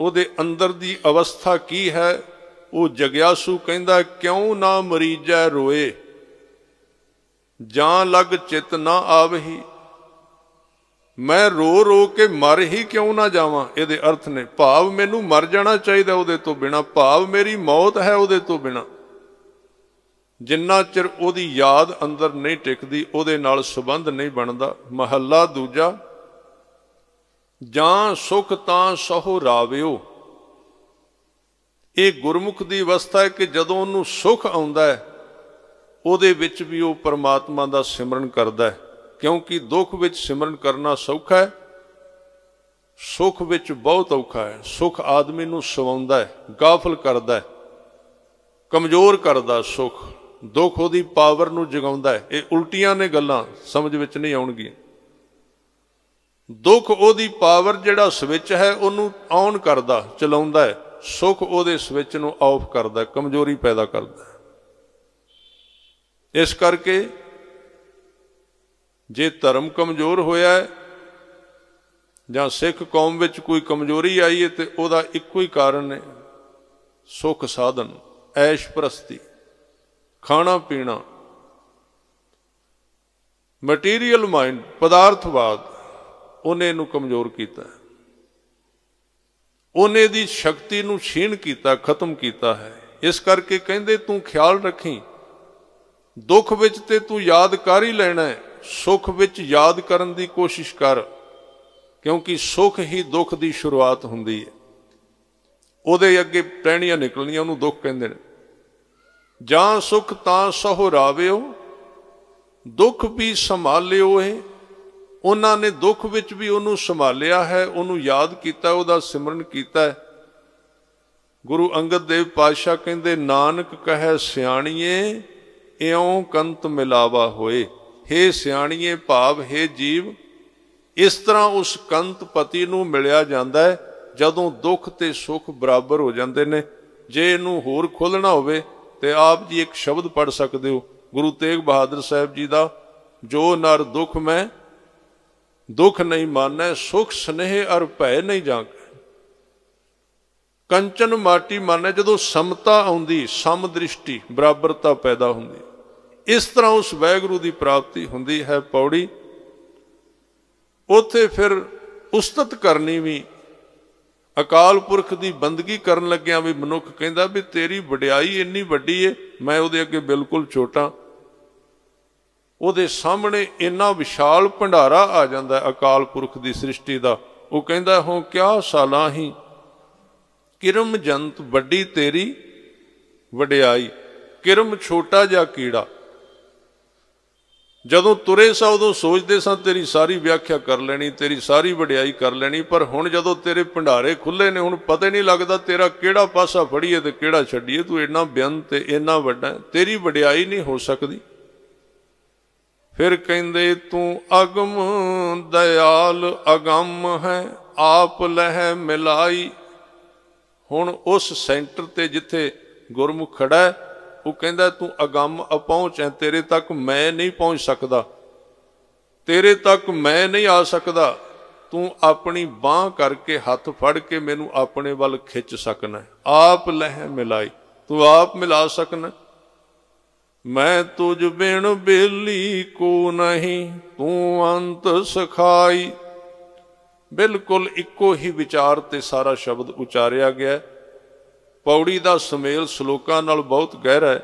ਉਹਦੇ ਅੰਦਰ ਦੀ ਅਵਸਥਾ ਕੀ ਹੈ ਉਹ ਜਗਿਆਸੂ ਕਹਿੰਦਾ ਕਿਉਂ ਨਾ ਮਰੀਜੈ ਰੋਏ ਜਾਂ ਲਗ ਚਿਤ ਨਾ ਆਵਹੀ ਮੈਂ ਰੋ ਰੋ ਕੇ ਮਰ ਹੀ ਕਿਉਂ ਨਾ ਜਾਵਾਂ ਇਹਦੇ ਅਰਥ ਨੇ ਭਾਵ ਮੈਨੂੰ ਮਰ ਜਾਣਾ ਚਾਹੀਦਾ ਉਹਦੇ ਤੋਂ ਬਿਨਾ ਭਾਵ ਮੇਰੀ ਮੌਤ ਹੈ ਉਹਦੇ ਤੋਂ ਬਿਨਾ ਜਿੰਨਾ ਚਿਰ ਉਹਦੀ ਯਾਦ ਅੰਦਰ ਨਹੀਂ ਟਿਕਦੀ ਉਹਦੇ ਨਾਲ ਸਬੰਧ ਨਹੀਂ ਬਣਦਾ ਮਹੱਲਾ ਦੂਜਾ ਜਾਂ ਸੁਖ ਤਾਂ ਸਹੁ ਰਾਵਿਓ ਇਹ ਗੁਰਮੁਖ ਦੀ ਅਵਸਥਾ ਹੈ ਕਿ ਜਦੋਂ ਉਹਨੂੰ ਸੁਖ ਆਉਂਦਾ ਹੈ ਉਹਦੇ ਵਿੱਚ ਵੀ ਉਹ ਪਰਮਾਤਮਾ ਦਾ ਸਿਮਰਨ ਕਰਦਾ ਹੈ ਕਿਉਂਕਿ ਦੁੱਖ ਵਿੱਚ ਸਿਮਰਨ ਕਰਨਾ ਸੌਖਾ ਹੈ ਸੁਖ ਵਿੱਚ ਬਹੁਤ ਔਖਾ ਹੈ ਸੁਖ ਆਦਮੀ ਨੂੰ ਸਵਾਉਂਦਾ ਹੈ ਗਾਫਲ ਕਰਦਾ ਹੈ ਕਮਜ਼ੋਰ ਕਰਦਾ ਸੁਖ ਦੁੱਖ ਉਹਦੀ ਪਾਵਰ ਨੂੰ ਜਗਾਉਂਦਾ ਹੈ ਇਹ ਉਲਟੀਆਂ ਨੇ ਗੱਲਾਂ ਸਮਝ ਵਿੱਚ ਨਹੀਂ ਆਉਣਗੀਆਂ ਦੁੱਖ ਉਹਦੀ ਪਾਵਰ ਜਿਹੜਾ ਸਵਿਚ ਹੈ ਉਹਨੂੰ ਆਨ ਕਰਦਾ ਚਲਾਉਂਦਾ ਹੈ ਸੁੱਖ ਉਹਦੇ ਸਵਿਚ ਨੂੰ ਆਫ ਕਰਦਾ ਕਮਜ਼ੋਰੀ ਪੈਦਾ ਕਰਦਾ ਇਸ ਕਰਕੇ ਜੇ ਧਰਮ ਕਮਜ਼ੋਰ ਹੋਇਆ ਹੈ ਜਾਂ ਸਿੱਖ ਕੌਮ ਵਿੱਚ ਕੋਈ ਕਮਜ਼ੋਰੀ ਆਈ ਹੈ ਤੇ ਉਹਦਾ ਇੱਕੋ ਹੀ ਕਾਰਨ ਹੈ ਸੁੱਖ ਸਾਧਨ ਐਸ਼ ਪ੍ਰਸਤੀ ਖਾਣਾ ਪੀਣਾ ਮਟੀਰੀਅਲ ਮਾਈਂਡ ਪਦਾਰਥਵਾਦ ਉਹਨੇ ਇਹਨੂੰ ਕਮਜ਼ੋਰ ਕੀਤਾ ਉਹਨੇ ਦੀ ਸ਼ਕਤੀ ਨੂੰ ਛੀਣ ਕੀਤਾ ਖਤਮ ਕੀਤਾ ਹੈ ਇਸ ਕਰਕੇ ਕਹਿੰਦੇ ਤੂੰ ਖਿਆਲ ਰੱਖੀ ਦੁੱਖ ਵਿੱਚ ਤੇ ਤੂੰ ਯਾਦ ਕਰ ਹੀ ਲੈਣਾ ਸੁੱਖ ਵਿੱਚ ਯਾਦ ਕਰਨ ਦੀ ਕੋਸ਼ਿਸ਼ ਕਰ ਕਿਉਂਕਿ ਸੁੱਖ ਹੀ ਦੁੱਖ ਦੀ ਸ਼ੁਰੂਆਤ ਹੁੰਦੀ ਹੈ ਉਹਦੇ ਅੱਗੇ ਪੈਣੀਆਂ ਨਿਕਲਣੀਆਂ ਉਹਨੂੰ ਦੁੱਖ ਕਹਿੰਦੇ ਨੇ ਜਾਂ ਸੁਖ ਤਾਂ ਸਹੁਰਾਵਿਓ ਦੁੱਖ ਵੀ ਸੰਭਾਲਿਓ ਏ ਉਹਨਾਂ ਨੇ ਦੁੱਖ ਵਿੱਚ ਵੀ ਉਹਨੂੰ ਸੰਭਾਲਿਆ ਹੈ ਉਹਨੂੰ ਯਾਦ ਕੀਤਾ ਉਹਦਾ ਸਿਮਰਨ ਕੀਤਾ ਹੈ ਗੁਰੂ ਅੰਗਦ ਦੇਵ ਪਾਤਸ਼ਾਹ ਕਹਿੰਦੇ ਨਾਨਕ ਕਹੈ ਸਿਆਣੀਏ ਇਉਂ ਕੰਤ ਮਿਲਾਵਾ ਹੋਏ हे ਸਿਆਣੀਏ ਭਾਵ हे ਜੀਵ ਇਸ ਤਰ੍ਹਾਂ ਉਸ ਕੰਤ ਪਤੀ ਨੂੰ ਮਿਲਿਆ ਜਾਂਦਾ ਹੈ ਜਦੋਂ ਦੁੱਖ ਤੇ ਸੁਖ ਬਰਾਬਰ ਹੋ ਜਾਂਦੇ ਨੇ ਜੇ ਇਹਨੂੰ ਹੋਰ ਖੋਲਣਾ ਹੋਵੇ ਤੇ ਆਪ ਜੀ ਇੱਕ ਸ਼ਬਦ ਪੜ ਸਕਦੇ ਹੋ ਗੁਰੂ ਤੇਗ ਬਹਾਦਰ ਸਾਹਿਬ ਜੀ ਦਾ ਜੋ ਨਰ ਦੁਖ ਮੈਂ ਦੁਖ ਨਹੀਂ ਮਾਨੈ ਸੁਖ ਸਨੇਹ ਅਰ ਭੈ ਨਹੀਂ ਜਾਂ ਕੰਚਨ ਮਾਟੀ ਮਾਨੈ ਜਦੋਂ ਸਮਤਾ ਆਉਂਦੀ ਸਮ ਦ੍ਰਿਸ਼ਟੀ ਬਰਾਬਰਤਾ ਪੈਦਾ ਹੁੰਦੀ ਇਸ ਤਰ੍ਹਾਂ ਉਸ ਵੈਗੁਰੂ ਦੀ ਪ੍ਰਾਪਤੀ ਹੁੰਦੀ ਹੈ ਪੌੜੀ ਉਥੇ ਫਿਰ ਉਸਤਤ ਕਰਨੀ ਵੀ ਅਕਾਲ ਪੁਰਖ ਦੀ ਬੰਦਗੀ ਕਰਨ ਲੱਗਿਆਂ ਵੀ ਮਨੁੱਖ ਕਹਿੰਦਾ ਵੀ ਤੇਰੀ ਵਡਿਆਈ ਇੰਨੀ ਵੱਡੀ ਏ ਮੈਂ ਉਹਦੇ ਅੱਗੇ ਬਿਲਕੁਲ ਛੋਟਾ ਉਹਦੇ ਸਾਹਮਣੇ ਇੰਨਾ ਵਿਸ਼ਾਲ ਭੰਡਾਰਾ ਆ ਜਾਂਦਾ ਅਕਾਲ ਪੁਰਖ ਦੀ ਸ੍ਰਿਸ਼ਟੀ ਦਾ ਉਹ ਕਹਿੰਦਾ ਹੋ ਕਿਆ ਸਾਲਾਂ ਹੀ ਕਿਰਮ ਜੰਤ ਵੱਡੀ ਤੇਰੀ ਵਡਿਆਈ ਕਿਰਮ ਛੋਟਾ ਜਿਹਾ ਕੀੜਾ ਜਦੋਂ ਤੁਰੇ ਸਾਂ ਉਦੋਂ ਸੋਚਦੇ ਸਾਂ ਤੇਰੀ ਸਾਰੀ ਵਿਆਖਿਆ ਕਰ ਲੈਣੀ ਤੇਰੀ ਸਾਰੀ ਵਡਿਆਈ ਕਰ ਲੈਣੀ ਪਰ ਹੁਣ ਜਦੋਂ ਤੇਰੇ ਭੰਡਾਰੇ ਖੁੱਲੇ ਨੇ ਹੁਣ ਪਤਾ ਨਹੀਂ ਲੱਗਦਾ ਤੇਰਾ ਕਿਹੜਾ ਪਾਸਾ ਫੜੀਏ ਤੇ ਕਿਹੜਾ ਛੱਡੀਏ ਤੂੰ ਇੰਨਾ ਬਿਆਨ ਤੇ ਇੰਨਾ ਵੱਡਾ ਤੇਰੀ ਵਡਿਆਈ ਨਹੀਂ ਹੋ ਸਕਦੀ ਫਿਰ ਕਹਿੰਦੇ ਤੂੰ ਅਗਮ ਦਇਆਲ ਅਗੰਮ ਹੈ ਆਪ ਲਹਿ ਮਿਲਾਈ ਹੁਣ ਉਸ ਸੈਂਟਰ ਤੇ ਜਿੱਥੇ ਗੁਰਮੁਖ ਖੜਾ ਹੈ ਉਹ ਕਹਿੰਦਾ ਤੂੰ ਅਗੰਮ ਅਪਹੁੰਚ ਹੈ ਤੇਰੇ ਤੱਕ ਮੈਂ ਨਹੀਂ ਪਹੁੰਚ ਸਕਦਾ ਤੇਰੇ ਤੱਕ ਮੈਂ ਨਹੀਂ ਆ ਸਕਦਾ ਤੂੰ ਆਪਣੀ ਬਾਹ ਕਰਕੇ ਹੱਥ ਫੜ ਕੇ ਮੈਨੂੰ ਆਪਣੇ ਵੱਲ ਖਿੱਚ ਸਕਣਾ ਆਪ ਲਹਿ ਮਿਲਾਈ ਤੂੰ ਆਪ ਮਿਲਾ ਸਕਣਾ ਮੈਂ ਤੁਝ ਬਿਨ ਬੇਲੀ ਕੋ ਨਹੀਂ ਤੂੰ ਅੰਤ ਸਖਾਈ ਬਿਲਕੁਲ ਇੱਕੋ ਹੀ ਵਿਚਾਰ ਤੇ ਸਾਰਾ ਸ਼ਬਦ ਉਚਾਰਿਆ ਗਿਆ ਹੈ ਪੌੜੀ ਦਾ ਸੁਮੇਲ ਸ਼ਲੋਕਾਂ ਨਾਲ ਬਹੁਤ ਗਹਿਰਾ ਹੈ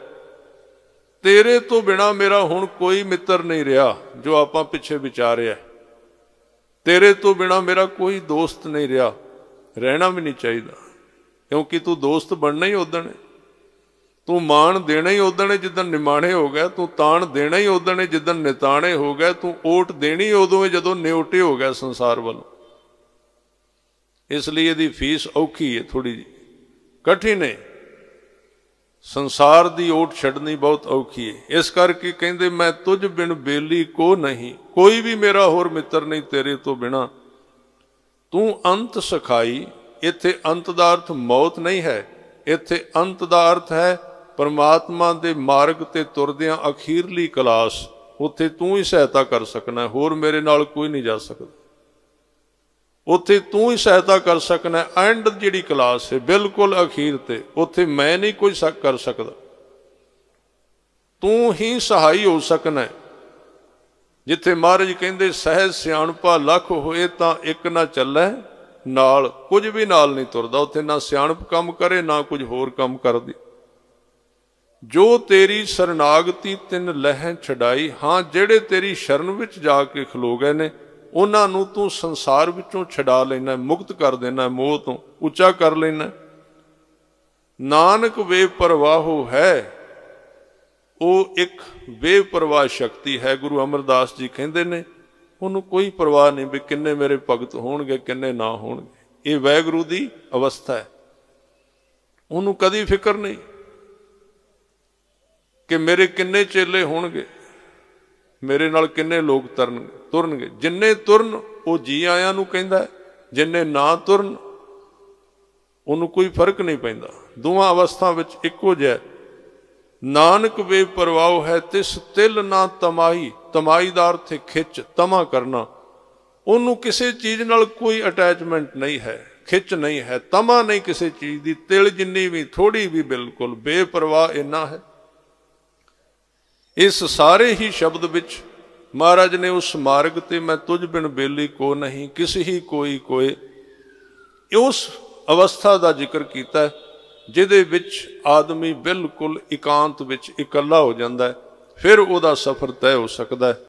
ਤੇਰੇ ਤੋਂ ਬਿਨਾ ਮੇਰਾ ਹੁਣ ਕੋਈ ਮਿੱਤਰ ਨਹੀਂ ਰਿਹਾ ਜੋ ਆਪਾਂ ਪਿੱਛੇ ਵਿਚਾਰਿਆ ਤੇਰੇ ਤੋਂ ਬਿਨਾ ਮੇਰਾ ਕੋਈ ਦੋਸਤ ਨਹੀਂ ਰਿਹਾ ਰਹਿਣਾ ਵੀ ਨਹੀਂ ਚਾਹੀਦਾ ਕਿਉਂਕਿ ਤੂੰ ਦੋਸਤ ਬਣਨਾ ਹੀ ਉਦਣ ਤੂੰ ਮਾਣ ਦੇਣਾ ਹੀ ਉਦਣ ਜਿੱਦਣ ਨਿਮਾਣੇ ਹੋ ਗਿਆ ਤੂੰ ਤਾਣ ਦੇਣਾ ਹੀ ਉਦਣ ਜਿੱਦਣ ਨਿਤਾਣੇ ਹੋ ਗਿਆ ਤੂੰ ਓਟ ਦੇਣੀ ਉਦੋਂ ਜਦੋਂ ਨਿਉਟੇ ਹੋ ਗਿਆ ਸੰਸਾਰ ਵੱਲੋਂ ਇਸ ਲਈ ਇਹਦੀ ਫੀਸ ਔਖੀ ਹੈ ਥੋੜੀ ਜੀ ਕਠਿਨ ਹੈ ਸੰਸਾਰ ਦੀ ਓਟ ਛੱਡਣੀ ਬਹੁਤ ਔਖੀ ਹੈ ਇਸ ਕਰਕੇ ਕਹਿੰਦੇ ਮੈਂ ਤੁਝ ਬਿਨ ਬੇਲੀ ਕੋ ਨਹੀਂ ਕੋਈ ਵੀ ਮੇਰਾ ਹੋਰ ਮਿੱਤਰ ਨਹੀਂ ਤੇਰੇ ਤੋਂ ਬਿਨਾ ਤੂੰ ਅੰਤ ਸਖਾਈ ਇੱਥੇ ਅੰਤ ਦਾ ਅਰਥ ਮੌਤ ਨਹੀਂ ਹੈ ਇੱਥੇ ਅੰਤ ਦਾ ਅਰਥ ਹੈ ਪਰਮਾਤਮਾ ਦੇ ਮਾਰਗ ਤੇ ਤੁਰਦਿਆਂ ਅਖੀਰਲੀ ਕਲਾਸ ਉੱਥੇ ਤੂੰ ਹੀ ਸਹਾਇਤਾ ਕਰ ਸਕਣਾ ਹੋਰ ਮੇਰੇ ਨਾਲ ਕੋਈ ਨਹੀਂ ਜਾ ਸਕਦਾ ਉੱਥੇ ਤੂੰ ਹੀ ਸਹਾਇਤਾ ਕਰ ਸਕਣਾ ਐਂਡ ਜਿਹੜੀ ਕਲਾਸ ਹੈ ਬਿਲਕੁਲ ਅਖੀਰ ਤੇ ਉੱਥੇ ਮੈਂ ਨਹੀਂ ਕੋਈ ਸਕ ਕਰ ਸਕਦਾ ਤੂੰ ਹੀ ਸਹਾਈ ਹੋ ਸਕਣਾ ਜਿੱਥੇ ਮਹਾਰਾਜ ਕਹਿੰਦੇ ਸਹਿਜ ਸਿਆਣਪਾ ਲੱਖ ਹੋਏ ਤਾਂ ਇੱਕ ਨਾ ਚੱਲੇ ਨਾਲ ਕੁਝ ਵੀ ਨਾਲ ਨਹੀਂ ਤੁਰਦਾ ਉੱਥੇ ਨਾ ਸਿਆਣਪ ਕੰਮ ਕਰੇ ਨਾ ਕੁਝ ਹੋਰ ਕੰਮ ਕਰਦੀ ਜੋ ਤੇਰੀ ਸਰਨਾਗਤੀ ਤਿੰਨ ਲਹਿ ਛਡਾਈ ਹਾਂ ਜਿਹੜੇ ਤੇਰੀ ਸ਼ਰਨ ਵਿੱਚ ਜਾ ਕੇ ਖਲੋ ਗਏ ਨੇ ਉਹਨਾਂ ਨੂੰ ਤੂੰ ਸੰਸਾਰ ਵਿੱਚੋਂ ਛਡਾ ਲੈਣਾ ਮੁਕਤ ਕਰ ਦੇਣਾ ਮੋਹ ਤੋਂ ਉੱਚਾ ਕਰ ਲੈਣਾ ਨਾਨਕ ਵੇ ਪਰਵਾਹੋ ਹੈ ਉਹ ਇੱਕ ਬੇਪਰਵਾਹ ਸ਼ਕਤੀ ਹੈ ਗੁਰੂ ਅਮਰਦਾਸ ਜੀ ਕਹਿੰਦੇ ਨੇ ਉਹਨੂੰ ਕੋਈ ਪਰਵਾਹ ਨਹੀਂ ਵੀ ਕਿੰਨੇ ਮੇਰੇ ਭਗਤ ਹੋਣਗੇ ਕਿੰਨੇ ਨਾ ਹੋਣਗੇ ਇਹ ਵੈਗੁਰੂ ਦੀ ਅਵਸਥਾ ਹੈ ਉਹਨੂੰ ਕਦੀ ਫਿਕਰ ਨਹੀਂ ਕਿ ਮੇਰੇ ਕਿੰਨੇ ਚੇਲੇ ਹੋਣਗੇ ਮੇਰੇ ਨਾਲ ਕਿੰਨੇ ਲੋਕ ਤਰਨ ਤੁਰਨਗੇ ਜਿੰਨੇ ਤੁਰਨ ਉਹ ਜੀ ਆਇਆਂ ਨੂੰ ਕਹਿੰਦਾ ਜਿੰਨੇ ਨਾ ਤੁਰਨ ਉਹਨੂੰ ਕੋਈ ਫਰਕ ਨਹੀਂ ਪੈਂਦਾ ਦੋਵਾਂ ਅਵਸਥਾ ਵਿੱਚ ਇੱਕੋ ਜਿਹਾ ਨਾਨਕ ਵੇ ਪਰਵਾਉ ਹੈ ਤਿਸ ਤਿਲ ਨਾ ਤਮਾਈ ਤਮਾਈ ਦਾ ਅਰਥ ਹੈ ਖਿੱਚ ਤਮਾ ਕਰਨਾ ਉਹਨੂੰ ਕਿਸੇ ਚੀਜ਼ ਨਾਲ ਕੋਈ ਅਟੈਚਮੈਂਟ ਨਹੀਂ ਹੈ ਖਿੱਚ ਨਹੀਂ ਹੈ ਤਮਾ ਨਹੀਂ ਕਿਸੇ ਚੀਜ਼ ਦੀ ਤਿਲ ਜਿੰਨੀ ਵੀ ਥੋੜੀ ਵੀ ਬਿਲਕੁਲ ਬੇਪਰਵਾਹ ਇੰਨਾ ਹੈ ਇਸ ਸਾਰੇ ਹੀ ਸ਼ਬਦ ਵਿੱਚ ਮਹਾਰਾਜ ਨੇ ਉਸ ਮਾਰਗ ਤੇ ਮੈਂ ਤੁਝ ਬਿਨ ਬੇਲੀ ਕੋ ਨਹੀਂ ਕਿਸ ਹੀ ਕੋਈ ਕੋਏ ਉਸ ਅਵਸਥਾ ਦਾ ਜ਼ਿਕਰ ਕੀਤਾ ਹੈ ਜਿਹਦੇ ਵਿੱਚ ਆਦਮੀ ਬਿਲਕੁਲ ਇਕਾਂਤ ਵਿੱਚ ਇਕੱਲਾ ਹੋ ਜਾਂਦਾ ਹੈ ਫਿਰ ਉਹਦਾ ਸਫ਼ਰ ਤੈਅ ਹੋ ਸਕਦਾ ਹੈ